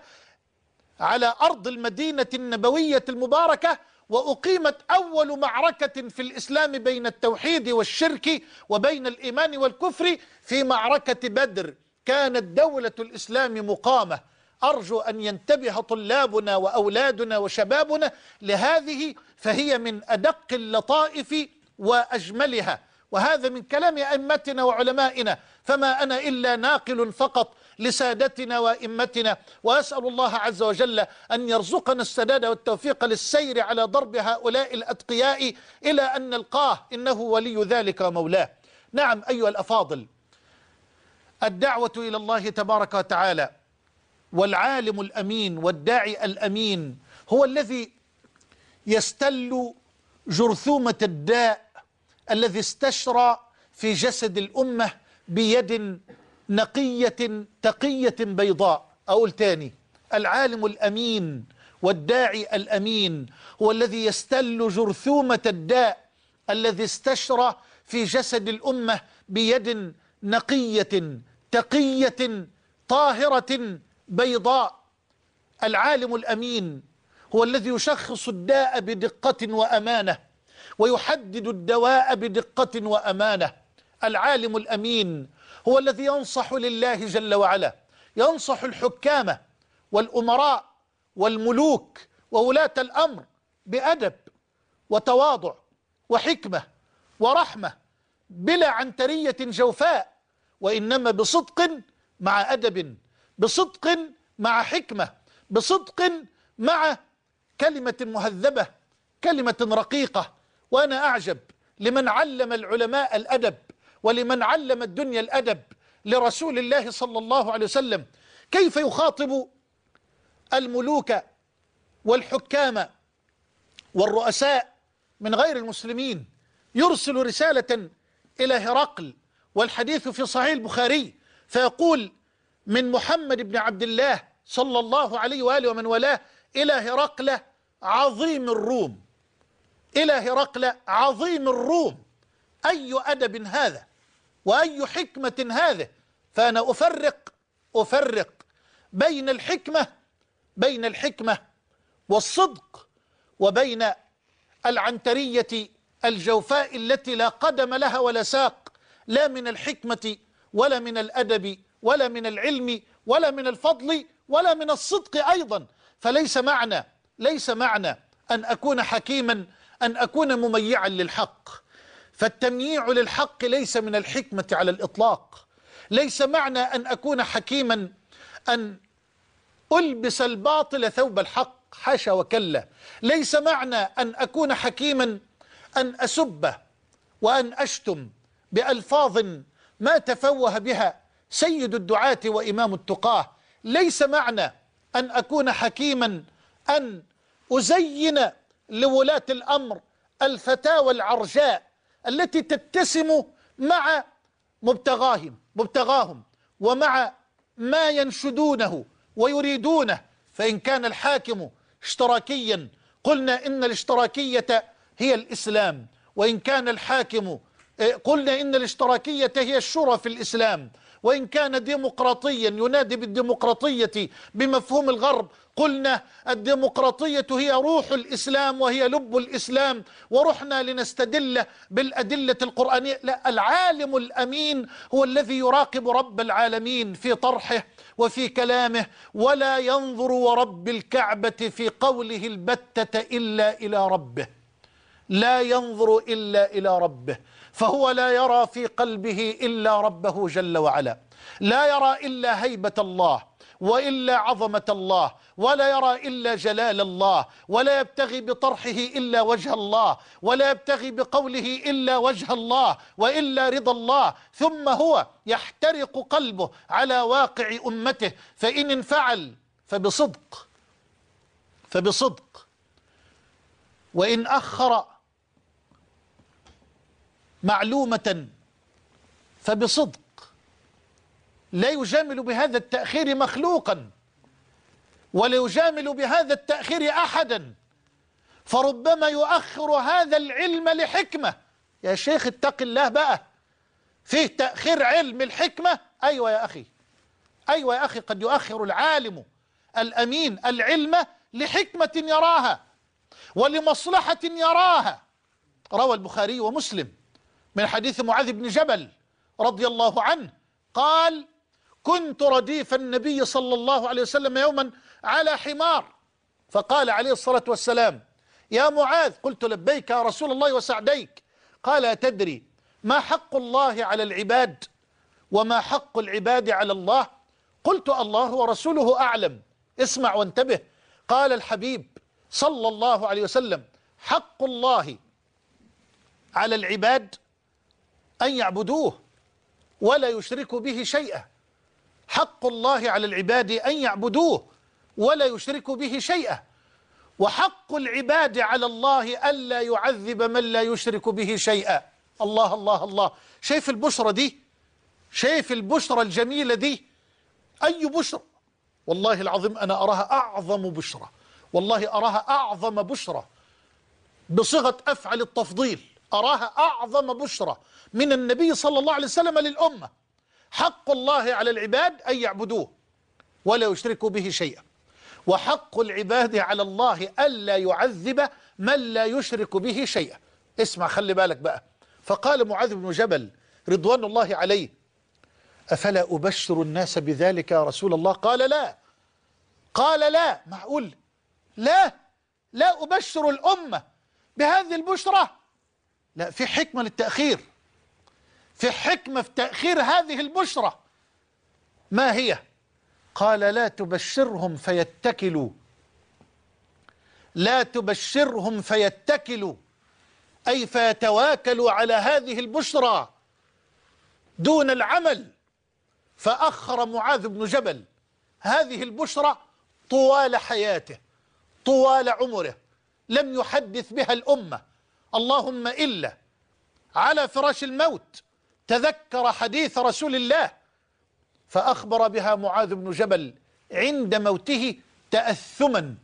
على أرض المدينة النبوية المباركة وأقيمت أول معركة في الإسلام بين التوحيد والشرك وبين الإيمان والكفر في معركة بدر كانت دولة الإسلام مقامة أرجو أن ينتبه طلابنا وأولادنا وشبابنا لهذه فهي من أدق اللطائف وأجملها وهذا من كلام أئمتنا وعلمائنا فما أنا إلا ناقل فقط لسادتنا وائمتنا واسال الله عز وجل ان يرزقنا السداد والتوفيق للسير على ضرب هؤلاء الاتقياء الى ان نلقاه انه ولي ذلك ومولاه. نعم ايها الافاضل الدعوه الى الله تبارك وتعالى والعالم الامين والداعي الامين هو الذي يستل جرثومه الداء الذي استشرى في جسد الامه بيد نقية تقية بيضاء أقول تاني العالم الأمين والداعي الأمين هو الذي يستل جرثومة الداء الذي استشرى في جسد الأمة بيد نقية تقية طاهرة بيضاء العالم الأمين هو الذي يشخص الداء بدقة وأمانة ويحدد الدواء بدقة وأمانة العالم الأمين هو الذي ينصح لله جل وعلا ينصح الحكامة والأمراء والملوك وولاة الأمر بأدب وتواضع وحكمة ورحمة بلا عنترية جوفاء وإنما بصدق مع أدب بصدق مع حكمة بصدق مع كلمة مهذبة كلمة رقيقة وأنا أعجب لمن علم العلماء الأدب ولمن علم الدنيا الأدب لرسول الله صلى الله عليه وسلم كيف يخاطب الملوك والحكام والرؤساء من غير المسلمين يرسل رسالة إلى هرقل والحديث في صحيح البخاري فيقول من محمد بن عبد الله صلى الله عليه وآله ومن والاه إلى هرقل عظيم الروم إلى هرقل عظيم الروم أي أدب هذا وأي حكمة هذه فأنا أفرق أفرق بين الحكمة بين الحكمة والصدق وبين العنترية الجوفاء التي لا قدم لها ولا ساق لا من الحكمة ولا من الأدب ولا من العلم ولا من الفضل ولا من الصدق أيضا فليس معنى ليس معنى أن أكون حكيما أن أكون مميعا للحق فالتمييع للحق ليس من الحكمة على الإطلاق ليس معنى أن أكون حكيما أن ألبس الباطل ثوب الحق حاشا وكلا ليس معنى أن أكون حكيما أن أسب وأن أشتم بألفاظ ما تفوه بها سيد الدعاة وإمام التقاه ليس معنى أن أكون حكيما أن أزين لولاة الأمر الفتاوى العرجاء التي تتسم مع مبتغاهم مبتغاهم ومع ما ينشدونه ويريدونه فإن كان الحاكم اشتراكيا قلنا إن الاشتراكية هي الإسلام وإن كان الحاكم إيه، قلنا إن الاشتراكية هي الشورى في الإسلام وإن كان ديمقراطيا ينادي بالديمقراطية بمفهوم الغرب قلنا الديمقراطية هي روح الإسلام وهي لب الإسلام ورحنا لنستدل بالأدلة القرآنية لا العالم الأمين هو الذي يراقب رب العالمين في طرحه وفي كلامه ولا ينظر ورب الكعبة في قوله البتة إلا إلى ربه لا ينظر إلا إلى ربه فهو لا يرى في قلبه إلا ربه جل وعلا لا يرى إلا هيبة الله وإلا عظمة الله ولا يرى إلا جلال الله ولا يبتغي بطرحه إلا وجه الله ولا يبتغي بقوله إلا وجه الله وإلا رضا الله ثم هو يحترق قلبه على واقع أمته فإن انفعل فبصدق فبصدق وإن أخر معلومة فبصدق لا يجامل بهذا التأخير مخلوقا ولا يجامل بهذا التأخير أحدا فربما يؤخر هذا العلم لحكمة يا شيخ اتق الله بقى فيه تأخير علم الحكمة أيوة يا أخي أيوة يا أخي قد يؤخر العالم الأمين العلم لحكمة يراها ولمصلحة يراها روى البخاري ومسلم من حديث معاذ بن جبل رضي الله عنه قال كنت رديف النبي صلى الله عليه وسلم يوما على حمار فقال عليه الصلاة والسلام يا معاذ قلت لبيك يا رسول الله وسعديك قال أتدري ما حق الله على العباد وما حق العباد على الله قلت الله ورسوله أعلم اسمع وانتبه قال الحبيب صلى الله عليه وسلم حق الله على العباد أن يعبدوه ولا يشركوا به شيئا حق الله على العباد أن يعبدوه ولا يشركوا به شيئا وحق العباد على الله ألا يعذب من لا يشرك به شيئا الله الله الله شايف البشرة دي شايف البشرة الجميلة دي أي بشرة والله العظيم أنا أراها أعظم بشرة والله أراها أعظم بشرة بصيغة أفعل التفضيل أراها أعظم بشرى من النبي صلى الله عليه وسلم للأمة حق الله على العباد أن يعبدوه ولا يشركوا به شيئا وحق العباد على الله ألا يعذب من لا يشرك به شيئا اسمع خلي بالك بقى فقال معاذ بن جبل رضوان الله عليه أفلا أبشر الناس بذلك يا رسول الله قال لا قال لا معقول لا لا أبشر الأمة بهذه البشرة لا في حكمة للتأخير في حكمة في تأخير هذه البشرة ما هي قال لا تبشرهم فيتكلوا لا تبشرهم فيتكلوا أي فيتواكلوا على هذه البشرى دون العمل فأخر معاذ بن جبل هذه البشرى طوال حياته طوال عمره لم يحدث بها الأمة اللهم إلا على فراش الموت تذكر حديث رسول الله فأخبر بها معاذ بن جبل عند موته تأثما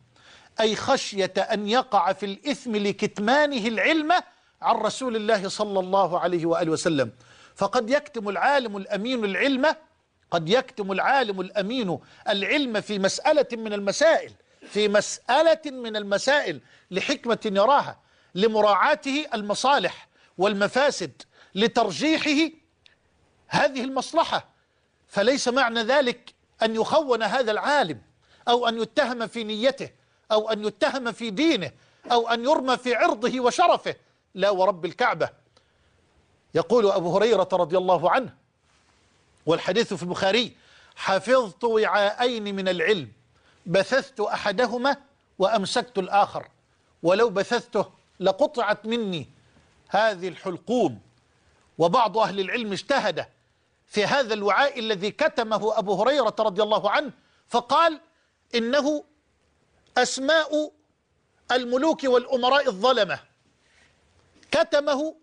أي خشية أن يقع في الإثم لكتمانه العلم عن رسول الله صلى الله عليه وآله وسلم فقد يكتم العالم الأمين العلم قد يكتم العالم الأمين العلم في مسألة من المسائل في مسألة من المسائل لحكمة يراها لمراعاته المصالح والمفاسد لترجيحه هذه المصلحة فليس معنى ذلك أن يخون هذا العالم أو أن يتهم في نيته أو أن يتهم في دينه أو أن يرمى في عرضه وشرفه لا ورب الكعبة يقول أبو هريرة رضي الله عنه والحديث في البخاري حفظت وعاءين من العلم بثثت أحدهما وأمسكت الآخر ولو بثثته لقطعت مني هذه الحلقوم وبعض أهل العلم اجتهد في هذا الوعاء الذي كتمه أبو هريرة رضي الله عنه فقال إنه أسماء الملوك والأمراء الظلمة كتمه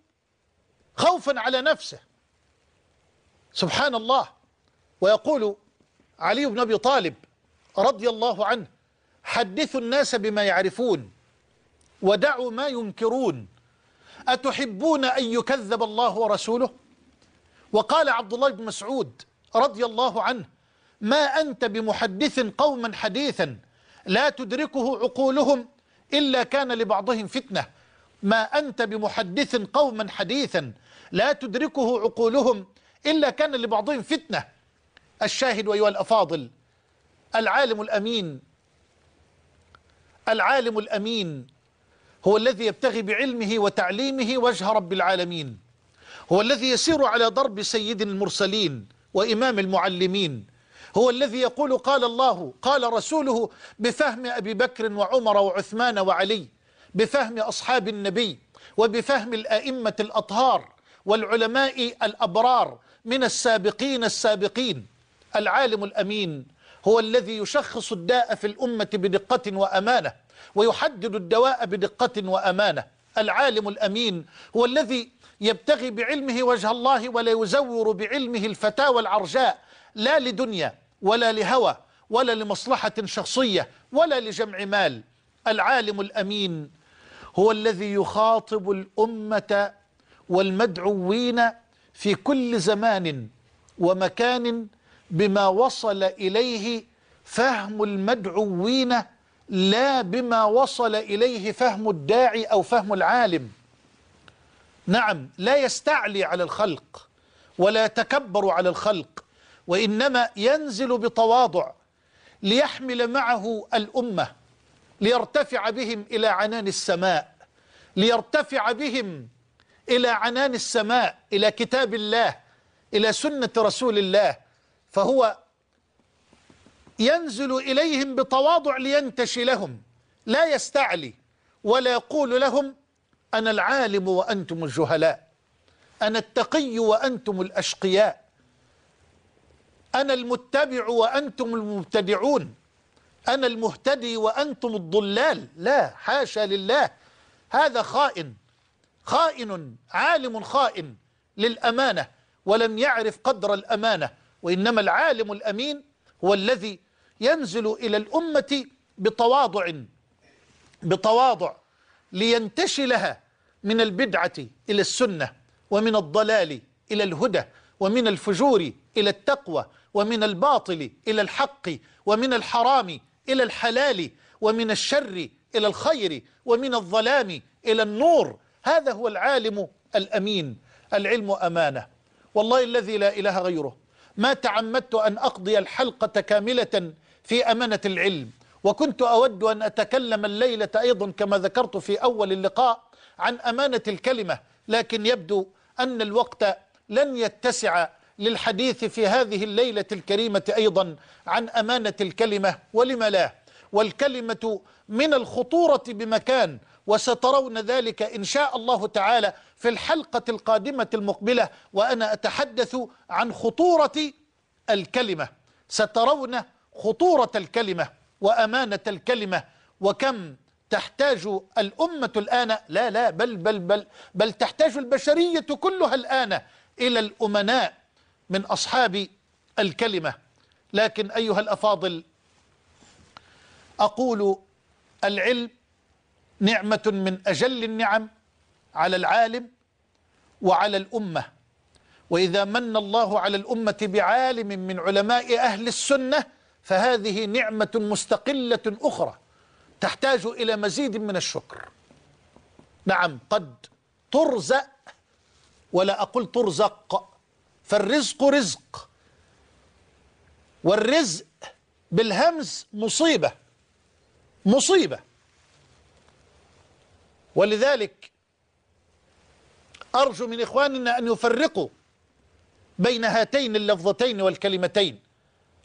خوفا على نفسه سبحان الله ويقول علي بن أبي طالب رضي الله عنه حدثوا الناس بما يعرفون ودعوا ما ينكرون أتحبون أن يكذب الله ورسوله وقال عبد الله بن مسعود رضي الله عنه ما أنت بمحدث قوما حديثا لا تدركه عقولهم إلا كان لبعضهم فتنة ما أنت بمحدث قوما حديثا لا تدركه عقولهم إلا كان لبعضهم فتنة الشاهد أيها الأفاضل العالم الأمين العالم الأمين هو الذي يبتغي بعلمه وتعليمه وجه رب العالمين هو الذي يسير على ضرب سيد المرسلين وإمام المعلمين هو الذي يقول قال الله قال رسوله بفهم أبي بكر وعمر وعثمان وعلي بفهم أصحاب النبي وبفهم الأئمة الأطهار والعلماء الأبرار من السابقين السابقين العالم الأمين هو الذي يشخص الداء في الأمة بدقة وأمانة ويحدد الدواء بدقة وأمانة العالم الأمين هو الذي يبتغي بعلمه وجه الله ولا يزور بعلمه الفتاوى العرجاء لا لدنيا ولا لهوى ولا لمصلحة شخصية ولا لجمع مال العالم الأمين هو الذي يخاطب الأمة والمدعوين في كل زمان ومكان بما وصل إليه فهم المدعوين لا بما وصل إليه فهم الداعي أو فهم العالم نعم لا يستعلي على الخلق ولا يتكبر على الخلق وإنما ينزل بتواضع ليحمل معه الأمة ليرتفع بهم إلى عنان السماء ليرتفع بهم إلى عنان السماء إلى كتاب الله إلى سنة رسول الله فهو ينزل إليهم بتواضع لينتشي لهم لا يستعلي ولا يقول لهم أنا العالم وأنتم الجهلاء أنا التقي وأنتم الأشقياء أنا المتبع وأنتم المبتدعون أنا المهتدي وأنتم الضلال لا حاشا لله هذا خائن خائن عالم خائن للأمانة ولم يعرف قدر الأمانة وإنما العالم الأمين هو الذي ينزل إلى الأمة بتواضع بتواضع لينتشي لها من البدعة إلى السنة ومن الضلال إلى الهدى ومن الفجور إلى التقوى ومن الباطل إلى الحق ومن الحرام إلى الحلال ومن الشر إلى الخير ومن الظلام إلى النور هذا هو العالم الأمين العلم أمانة والله الذي لا إله غيره ما تعمدت أن أقضي الحلقة كاملة في أمانة العلم وكنت أود أن أتكلم الليلة أيضا كما ذكرت في أول اللقاء عن أمانة الكلمة لكن يبدو أن الوقت لن يتسع للحديث في هذه الليلة الكريمة أيضا عن أمانة الكلمة ولم لا والكلمة من الخطورة بمكان وسترون ذلك إن شاء الله تعالى في الحلقة القادمة المقبلة وأنا أتحدث عن خطورة الكلمة سترون خطورة الكلمة وأمانة الكلمة وكم تحتاج الأمة الآن لا لا بل بل بل بل تحتاج البشرية كلها الآن إلى الأمناء من أصحاب الكلمة لكن أيها الأفاضل أقول العلم نعمة من أجل النعم على العالم وعلى الأمة وإذا من الله على الأمة بعالم من علماء أهل السنة فهذه نعمة مستقلة أخرى تحتاج إلى مزيد من الشكر نعم قد ترزق ولا أقول ترزق فالرزق رزق والرزق بالهمز مصيبة مصيبة ولذلك أرجو من إخواننا أن يفرقوا بين هاتين اللفظتين والكلمتين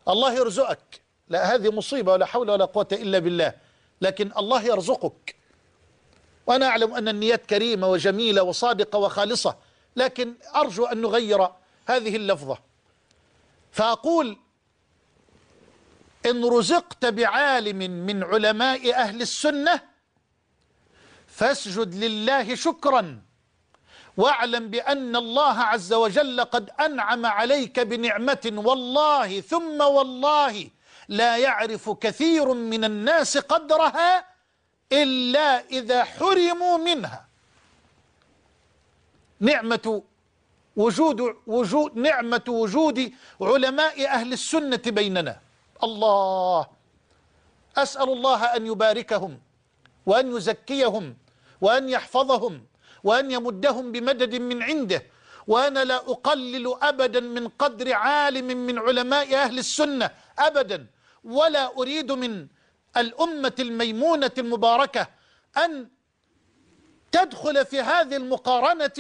الله يرزقك لا هذه مصيبة ولا حول ولا قوة إلا بالله لكن الله يرزقك وأنا أعلم أن النيات كريمة وجميلة وصادقة وخالصة لكن أرجو أن نغير هذه اللفظة فأقول إن رزقت بعالم من علماء أهل السنة فاسجد لله شكراً واعلم بأن الله عز وجل قد أنعم عليك بنعمة والله ثم والله لا يعرف كثير من الناس قدرها إلا إذا حرموا منها نعمة وجود وجود نعمة وجود علماء أهل السنة بيننا الله أسأل الله أن يباركهم وأن يزكيهم وأن يحفظهم وأن يمدهم بمدد من عنده وأنا لا أقلل أبدا من قدر عالم من علماء أهل السنة أبدا ولا أريد من الأمة الميمونة المباركة أن تدخل في هذه المقارنة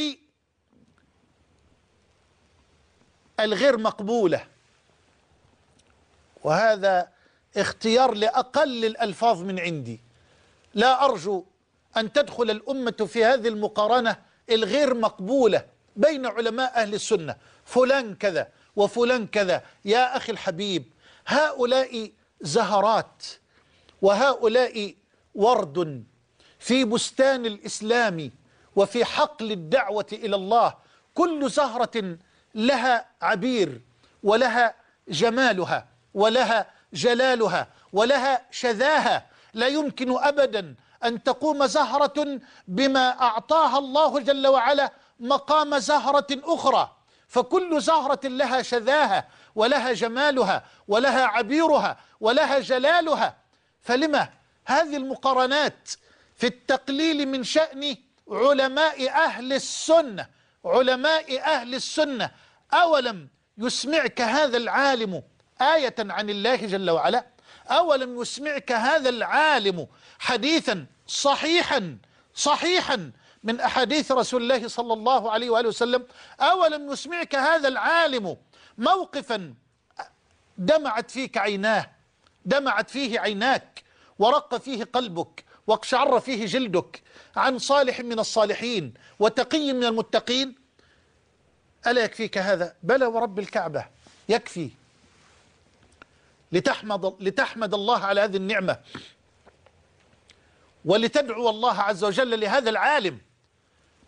الغير مقبولة وهذا اختيار لأقل الألفاظ من عندي لا أرجو أن تدخل الأمة في هذه المقارنة الغير مقبولة بين علماء أهل السنة فلان كذا وفلان كذا يا أخي الحبيب هؤلاء زهرات وهؤلاء ورد في بستان الإسلام وفي حقل الدعوة إلى الله كل زهرة لها عبير ولها جمالها ولها جلالها ولها شذاها لا يمكن أبدا أن تقوم زهرة بما أعطاها الله جل وعلا مقام زهرة أخرى فكل زهرة لها شذاها ولها جمالها ولها عبيرها ولها جلالها فلما هذه المقارنات في التقليل من شأن علماء أهل السنة علماء أهل السنة أولم يسمعك هذا العالم آية عن الله جل وعلا أولم يسمعك هذا العالم حديثا صحيحا صحيحا من أحاديث رسول الله صلى الله عليه وآله وسلم أولم يسمعك هذا العالم موقفا دمعت فيك عيناه دمعت فيه عيناك ورق فيه قلبك واقشعر فيه جلدك عن صالح من الصالحين وتقي من المتقين ألا يكفيك هذا بلى ورب الكعبة يكفي لتحمد, لتحمد الله على هذه النعمة ولتدعو الله عز وجل لهذا العالم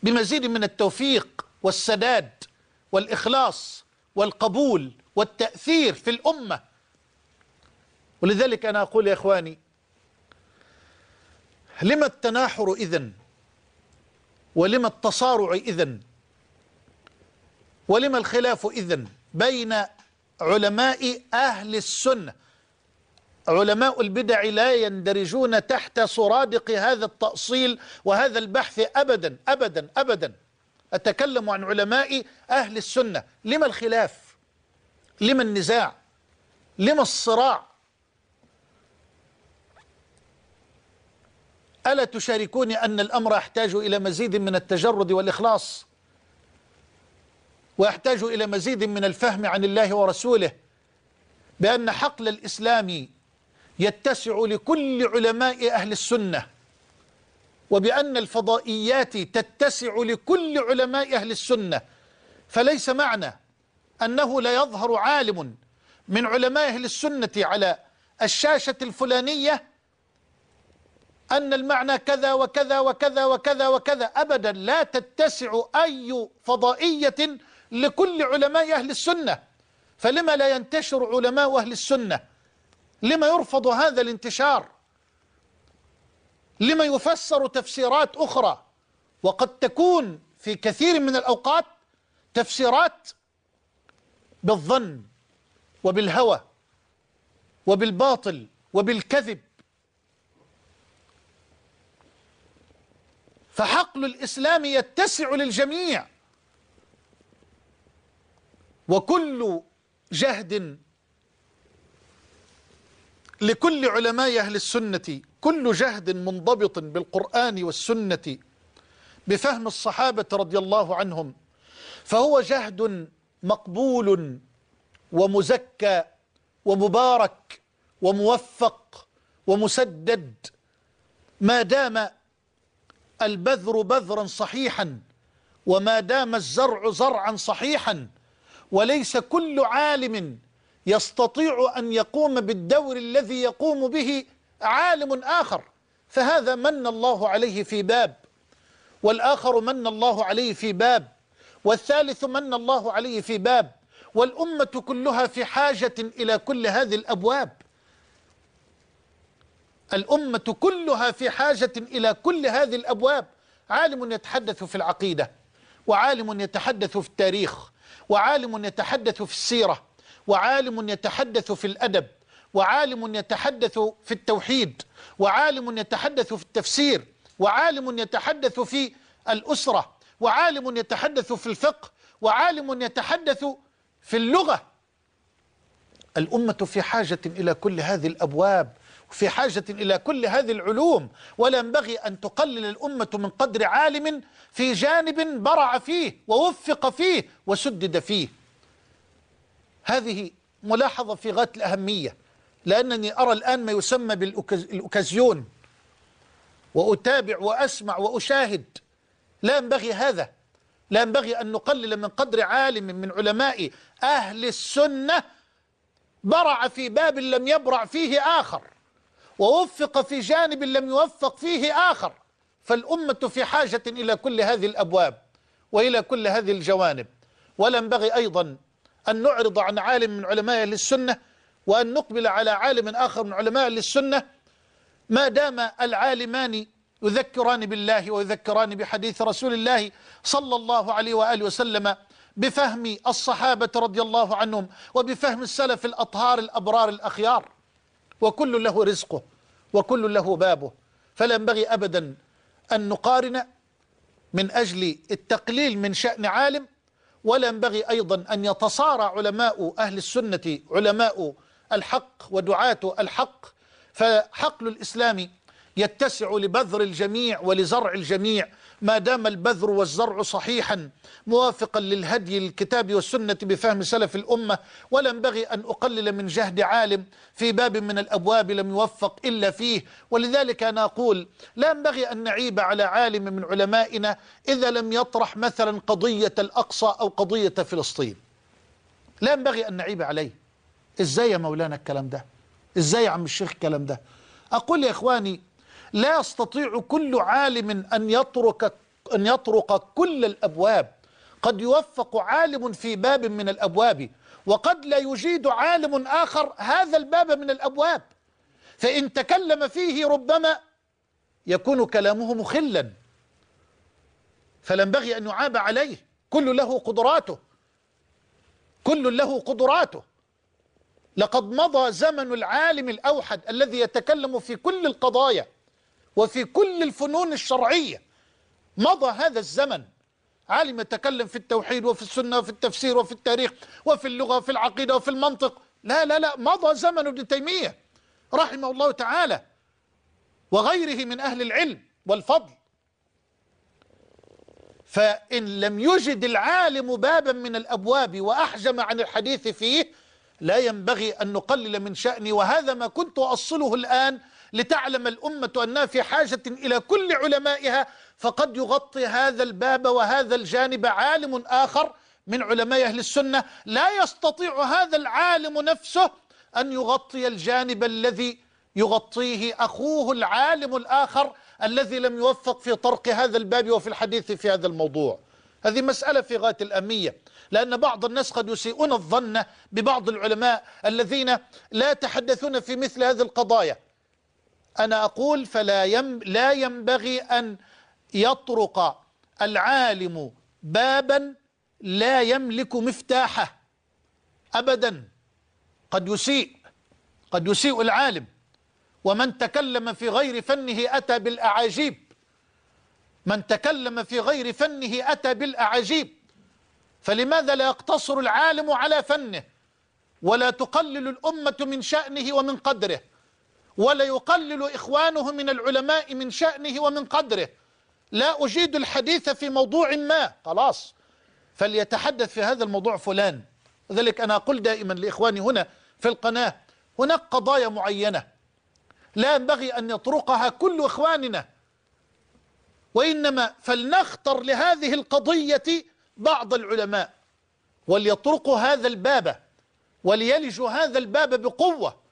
بمزيد من التوفيق والسداد والإخلاص والقبول والتأثير في الأمة ولذلك أنا أقول يا إخواني لما التناحر إذن ولما التصارع إذن ولما الخلاف إذن بين علماء أهل السنة علماء البدع لا يندرجون تحت سرادق هذا التأصيل وهذا البحث أبدا أبدا أبدا أتكلم عن علماء أهل السنة لما الخلاف لما النزاع لما الصراع ألا تشاركوني أن الأمر يحتاج إلى مزيد من التجرد والإخلاص ويحتاج إلى مزيد من الفهم عن الله ورسوله بأن حقل الإسلام يتسع لكل علماء أهل السنة وبأن الفضائيات تتسع لكل علماء أهل السنة فليس معنى أنه لا يظهر عالم من علماء أهل السنة على الشاشة الفلانية أن المعنى كذا وكذا وكذا وكذا وكذا أبدا لا تتسع أي فضائية لكل علماء أهل السنة فلما لا ينتشر علماء أهل السنة لما يرفض هذا الانتشار لما يفسر تفسيرات أخرى وقد تكون في كثير من الأوقات تفسيرات بالظن وبالهوى وبالباطل وبالكذب فحقل الإسلام يتسع للجميع وكل جهد لكل علماء أهل السنة كل جهد منضبط بالقرآن والسنة بفهم الصحابة رضي الله عنهم فهو جهد مقبول ومزكى ومبارك وموفق ومسدد ما دام البذر بذرا صحيحا وما دام الزرع زرعا صحيحا وليس كل عالم يستطيع أن يقوم بالدور الذي يقوم به عالم آخر فهذا من الله عليه في باب والآخر من الله عليه في باب والثالث من الله عليه في باب والأمة كلها في حاجة إلى كل هذه الأبواب الأمة كلها في حاجة إلى كل هذه الأبواب عالم يتحدث في العقيدة وعالم يتحدث في التاريخ وعالم يتحدث في السيرة وعالم يتحدث في الأدب وعالم يتحدث في التوحيد وعالم يتحدث في التفسير وعالم يتحدث في الأسرة وعالم يتحدث في الفقه وعالم يتحدث في اللغة الأمة في حاجة إلى كل هذه الأبواب في حاجة إلى كل هذه العلوم ولا ينبغي أن تقلل الأمة من قدر عالم في جانب برع فيه ووفق فيه وسدد فيه هذه ملاحظة في غاية الأهمية لأنني أرى الآن ما يسمى بالأوكازيون وأتابع وأسمع وأشاهد لا ينبغي هذا لا ينبغي أن نقلل من قدر عالم من علماء أهل السنة برع في باب لم يبرع فيه آخر ووفق في جانب لم يوفق فيه آخر فالأمة في حاجة إلى كل هذه الأبواب وإلى كل هذه الجوانب ينبغي أيضا أن نعرض عن عالم من علماء للسنة وأن نقبل على عالم آخر من علماء للسنة ما دام العالمان يذكران بالله ويذكران بحديث رسول الله صلى الله عليه وآله وسلم بفهم الصحابة رضي الله عنهم وبفهم السلف الأطهار الأبرار الأخيار وكل له رزقه وكل له بابه فلا ينبغي أبدا أن نقارن من أجل التقليل من شأن عالم ولا ينبغي أيضا أن يتصارع علماء أهل السنة علماء الحق ودعاة الحق فحقل الإسلام يتسع لبذر الجميع ولزرع الجميع ما دام البذر والزرع صحيحا موافقا للهدي الكتاب والسنة بفهم سلف الأمة ولا ينبغي أن أقلل من جهد عالم في باب من الأبواب لم يوفق إلا فيه ولذلك أنا أقول لا ينبغي أن نعيب على عالم من علمائنا إذا لم يطرح مثلا قضية الأقصى أو قضية فلسطين لا ينبغي أن نعيب عليه إزاي يا مولانا الكلام ده إزاي يا عم الشيخ الكلام ده أقول يا إخواني لا يستطيع كل عالم أن يطرق أن يطرق كل الأبواب قد يوفق عالم في باب من الأبواب وقد لا يجيد عالم آخر هذا الباب من الأبواب فإن تكلم فيه ربما يكون كلامه مخلا فلنبغي أن يعاب عليه كل له قدراته كل له قدراته لقد مضى زمن العالم الأوحد الذي يتكلم في كل القضايا وفي كل الفنون الشرعية مضى هذا الزمن عالم يتكلم في التوحيد وفي السنة وفي التفسير وفي التاريخ وفي اللغة وفي العقيدة وفي المنطق لا لا لا مضى زمن ابن تيمية رحمه الله تعالى وغيره من أهل العلم والفضل فإن لم يجد العالم بابا من الأبواب وأحجم عن الحديث فيه لا ينبغي أن نقلل من شأني وهذا ما كنت أصله الآن لتعلم الأمة أنها في حاجة إلى كل علمائها فقد يغطي هذا الباب وهذا الجانب عالم آخر من علماء أهل السنة لا يستطيع هذا العالم نفسه أن يغطي الجانب الذي يغطيه أخوه العالم الآخر الذي لم يوفق في طرق هذا الباب وفي الحديث في هذا الموضوع هذه مسألة في غاية الأمية لأن بعض الناس قد يسيئون الظن ببعض العلماء الذين لا يتحدثون في مثل هذه القضايا أنا أقول فلا يم لا ينبغي أن يطرق العالم بابا لا يملك مفتاحه أبدا قد يسيء قد يسيء العالم ومن تكلم في غير فنه أتى بالأعاجيب من تكلم في غير فنه أتى بالأعاجيب فلماذا لا يقتصر العالم على فنه ولا تقلل الأمة من شأنه ومن قدره ولا يقلل إخوانه من العلماء من شأنه ومن قدره لا أجيد الحديث في موضوع ما خلاص فليتحدث في هذا الموضوع فلان ذلك أنا أقول دائما لإخواني هنا في القناة هناك قضايا معينة لا ينبغي أن يطرقها كل إخواننا وإنما فلنختر لهذه القضية بعض العلماء وليطرقوا هذا الباب وليلجوا هذا الباب بقوة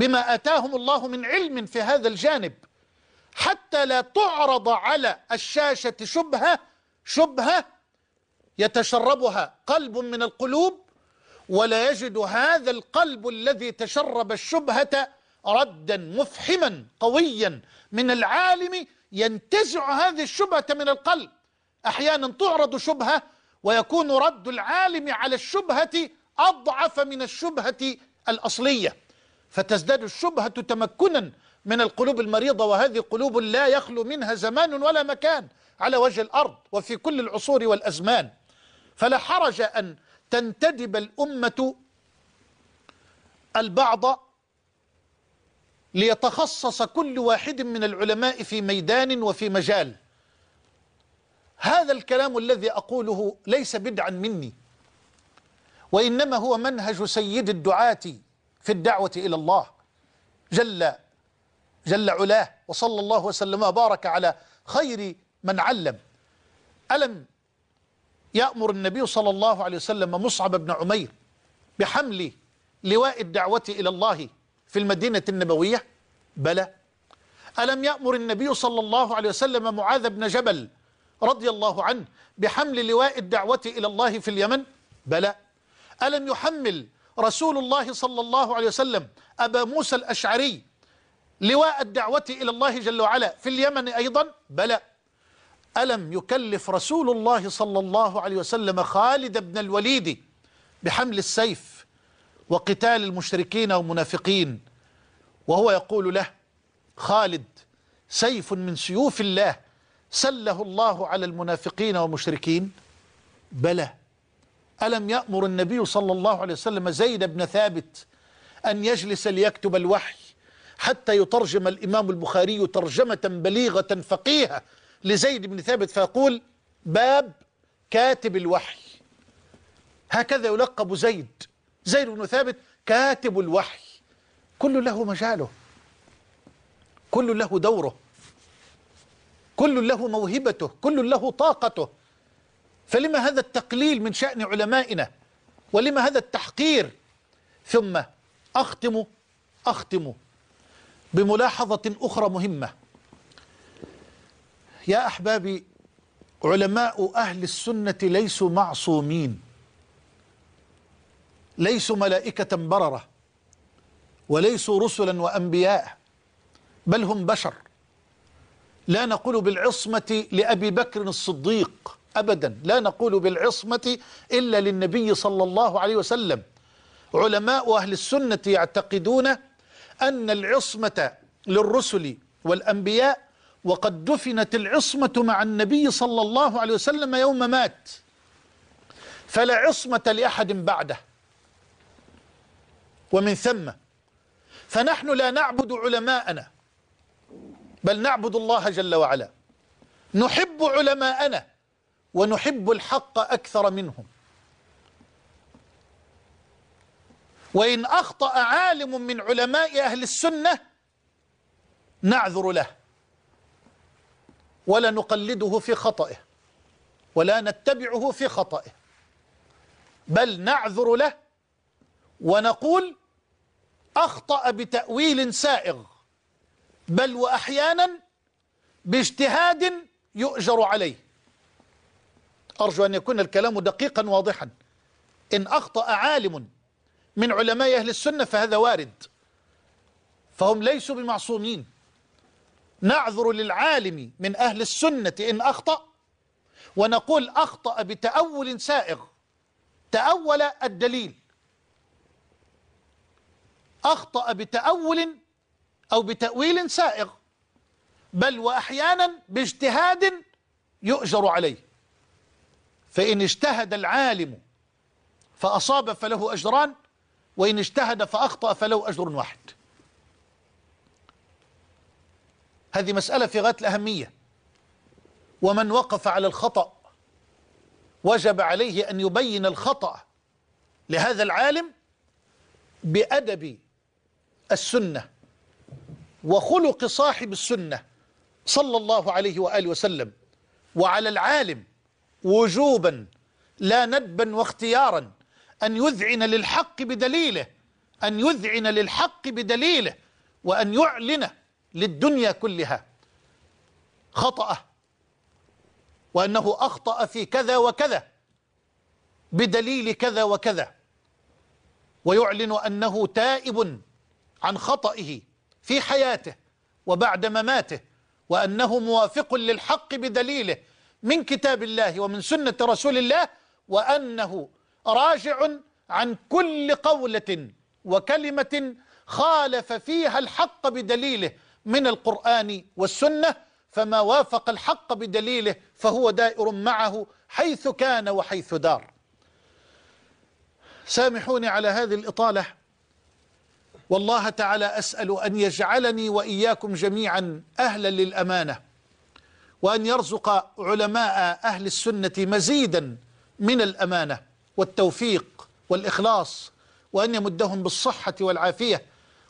بما أتاهم الله من علم في هذا الجانب حتى لا تعرض على الشاشة شبهة شبهة يتشربها قلب من القلوب ولا يجد هذا القلب الذي تشرب الشبهة ردا مفحما قويا من العالم ينتزع هذه الشبهة من القلب أحيانا تعرض شبهة ويكون رد العالم على الشبهة أضعف من الشبهة الأصلية فتزداد الشبهة تمكنا من القلوب المريضة وهذه قلوب لا يخلو منها زمان ولا مكان على وجه الأرض وفي كل العصور والأزمان فلا حرج أن تنتدب الأمة البعض ليتخصص كل واحد من العلماء في ميدان وفي مجال هذا الكلام الذي أقوله ليس بدعا مني وإنما هو منهج سيد الدعاة في الدعوة إلى الله جل جل علاه وصلى الله وسلم وبارك على خير من علم ألم يأمر النبي صلى الله عليه وسلم مصعب بن عمير بحمل لواء الدعوة إلى الله في المدينة النبوية بلى ألم يأمر النبي صلى الله عليه وسلم معاذ بن جبل رضي الله عنه بحمل لواء الدعوة إلى الله في اليمن بلى ألم يحمل رسول الله صلى الله عليه وسلم أبا موسى الأشعري لواء الدعوة إلى الله جل وعلا في اليمن أيضا بلى ألم يكلف رسول الله صلى الله عليه وسلم خالد بن الوليد بحمل السيف وقتال المشركين والمنافقين وهو يقول له خالد سيف من سيوف الله سله الله على المنافقين والمشركين بلى ألم يأمر النبي صلى الله عليه وسلم زيد بن ثابت أن يجلس ليكتب الوحي حتى يترجم الإمام البخاري ترجمة بليغة فقيهة لزيد بن ثابت فيقول باب كاتب الوحي هكذا يلقب زيد زيد بن ثابت كاتب الوحي كل له مجاله كل له دوره كل له موهبته كل له طاقته فلما هذا التقليل من شأن علمائنا ولما هذا التحقير ثم أختم أختم بملاحظة أخرى مهمة يا أحبابي علماء أهل السنة ليسوا معصومين ليسوا ملائكة بررة وليسوا رسلا وأنبياء بل هم بشر لا نقول بالعصمة لأبي بكر الصديق أبدا لا نقول بالعصمة إلا للنبي صلى الله عليه وسلم علماء أهل السنة يعتقدون أن العصمة للرسل والأنبياء وقد دفنت العصمة مع النبي صلى الله عليه وسلم يوم مات فلا عصمة لأحد بعده ومن ثم فنحن لا نعبد علماءنا بل نعبد الله جل وعلا نحب علماءنا ونحب الحق أكثر منهم وإن أخطأ عالم من علماء أهل السنة نعذر له ولا نقلده في خطئه ولا نتبعه في خطئه بل نعذر له ونقول أخطأ بتأويل سائغ بل وأحيانا باجتهاد يؤجر عليه أرجو أن يكون الكلام دقيقا واضحا إن أخطأ عالم من علماء أهل السنة فهذا وارد فهم ليسوا بمعصومين نعذر للعالم من أهل السنة إن أخطأ ونقول أخطأ بتأول سائغ تأول الدليل أخطأ بتأول أو بتأويل سائغ بل وأحيانا باجتهاد يؤجر عليه فإن اجتهد العالم فأصاب فله أجران وإن اجتهد فأخطأ فله أجر واحد هذه مسألة في غاية الأهمية ومن وقف على الخطأ وجب عليه أن يبين الخطأ لهذا العالم بأدب السنة وخلق صاحب السنة صلى الله عليه وآله وسلم وعلى العالم وجوبا لا ندبا واختيارا أن يذعن للحق بدليله أن يذعن للحق بدليله وأن يعلن للدنيا كلها خطأه وأنه أخطأ في كذا وكذا بدليل كذا وكذا ويعلن أنه تائب عن خطئه في حياته وبعد مماته وأنه موافق للحق بدليله من كتاب الله ومن سنة رسول الله وأنه راجع عن كل قولة وكلمة خالف فيها الحق بدليله من القرآن والسنة فما وافق الحق بدليله فهو دائر معه حيث كان وحيث دار سامحوني على هذه الإطالة والله تعالى أسأل أن يجعلني وإياكم جميعا أهلا للأمانة وأن يرزق علماء أهل السنة مزيدا من الأمانة والتوفيق والإخلاص وأن يمدهم بالصحة والعافية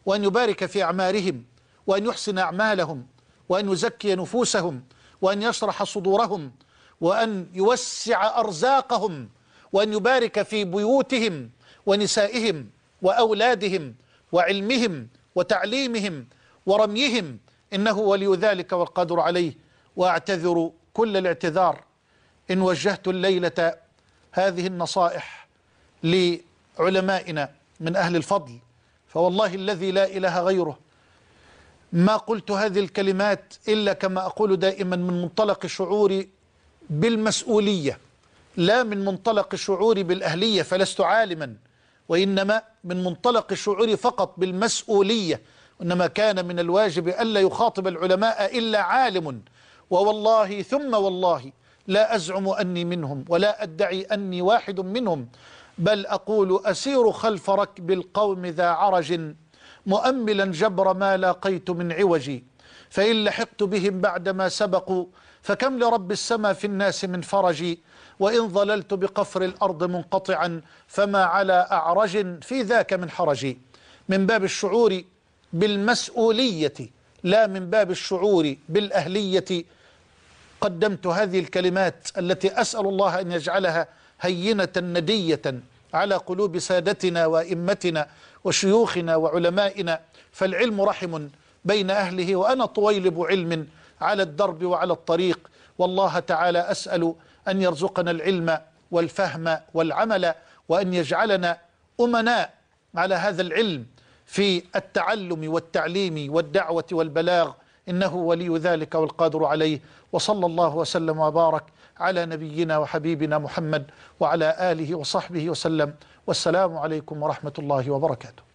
وأن يبارك في أعمارهم وأن يحسن أعمالهم وأن يزكي نفوسهم وأن يشرح صدورهم وأن يوسع أرزاقهم وأن يبارك في بيوتهم ونسائهم وأولادهم وعلمهم وتعليمهم ورميهم إنه ولي ذلك والقادر عليه واعتذر كل الاعتذار ان وجهت الليله هذه النصائح لعلمائنا من اهل الفضل فوالله الذي لا اله غيره ما قلت هذه الكلمات الا كما اقول دائما من منطلق شعوري بالمسؤوليه لا من منطلق شعوري بالاهليه فلست عالما وانما من منطلق شعوري فقط بالمسؤوليه انما كان من الواجب الا يخاطب العلماء الا عالم ووالله ثم والله لا أزعم أني منهم ولا أدعي أني واحد منهم بل أقول أسير خلف ركب القوم ذا عرج مؤملا جبر ما لاقيت من عوجي فإن لحقت بهم بعدما سبقوا فكم لرب السماء في الناس من فرجي وإن ظللت بقفر الأرض منقطعا فما على أعرج في ذاك من حرجي من باب الشعور بالمسؤولية لا من باب الشعور بالأهلية قدمت هذه الكلمات التي أسأل الله أن يجعلها هينة ندية على قلوب سادتنا وإمتنا وشيوخنا وعلمائنا فالعلم رحم بين أهله وأنا طويلب علم على الدرب وعلى الطريق والله تعالى أسأل أن يرزقنا العلم والفهم والعمل وأن يجعلنا أمناء على هذا العلم في التعلم والتعليم والدعوة والبلاغ إنه ولي ذلك والقادر عليه وصلى الله وسلم وبارك على نبينا وحبيبنا محمد وعلى آله وصحبه وسلم والسلام عليكم ورحمة الله وبركاته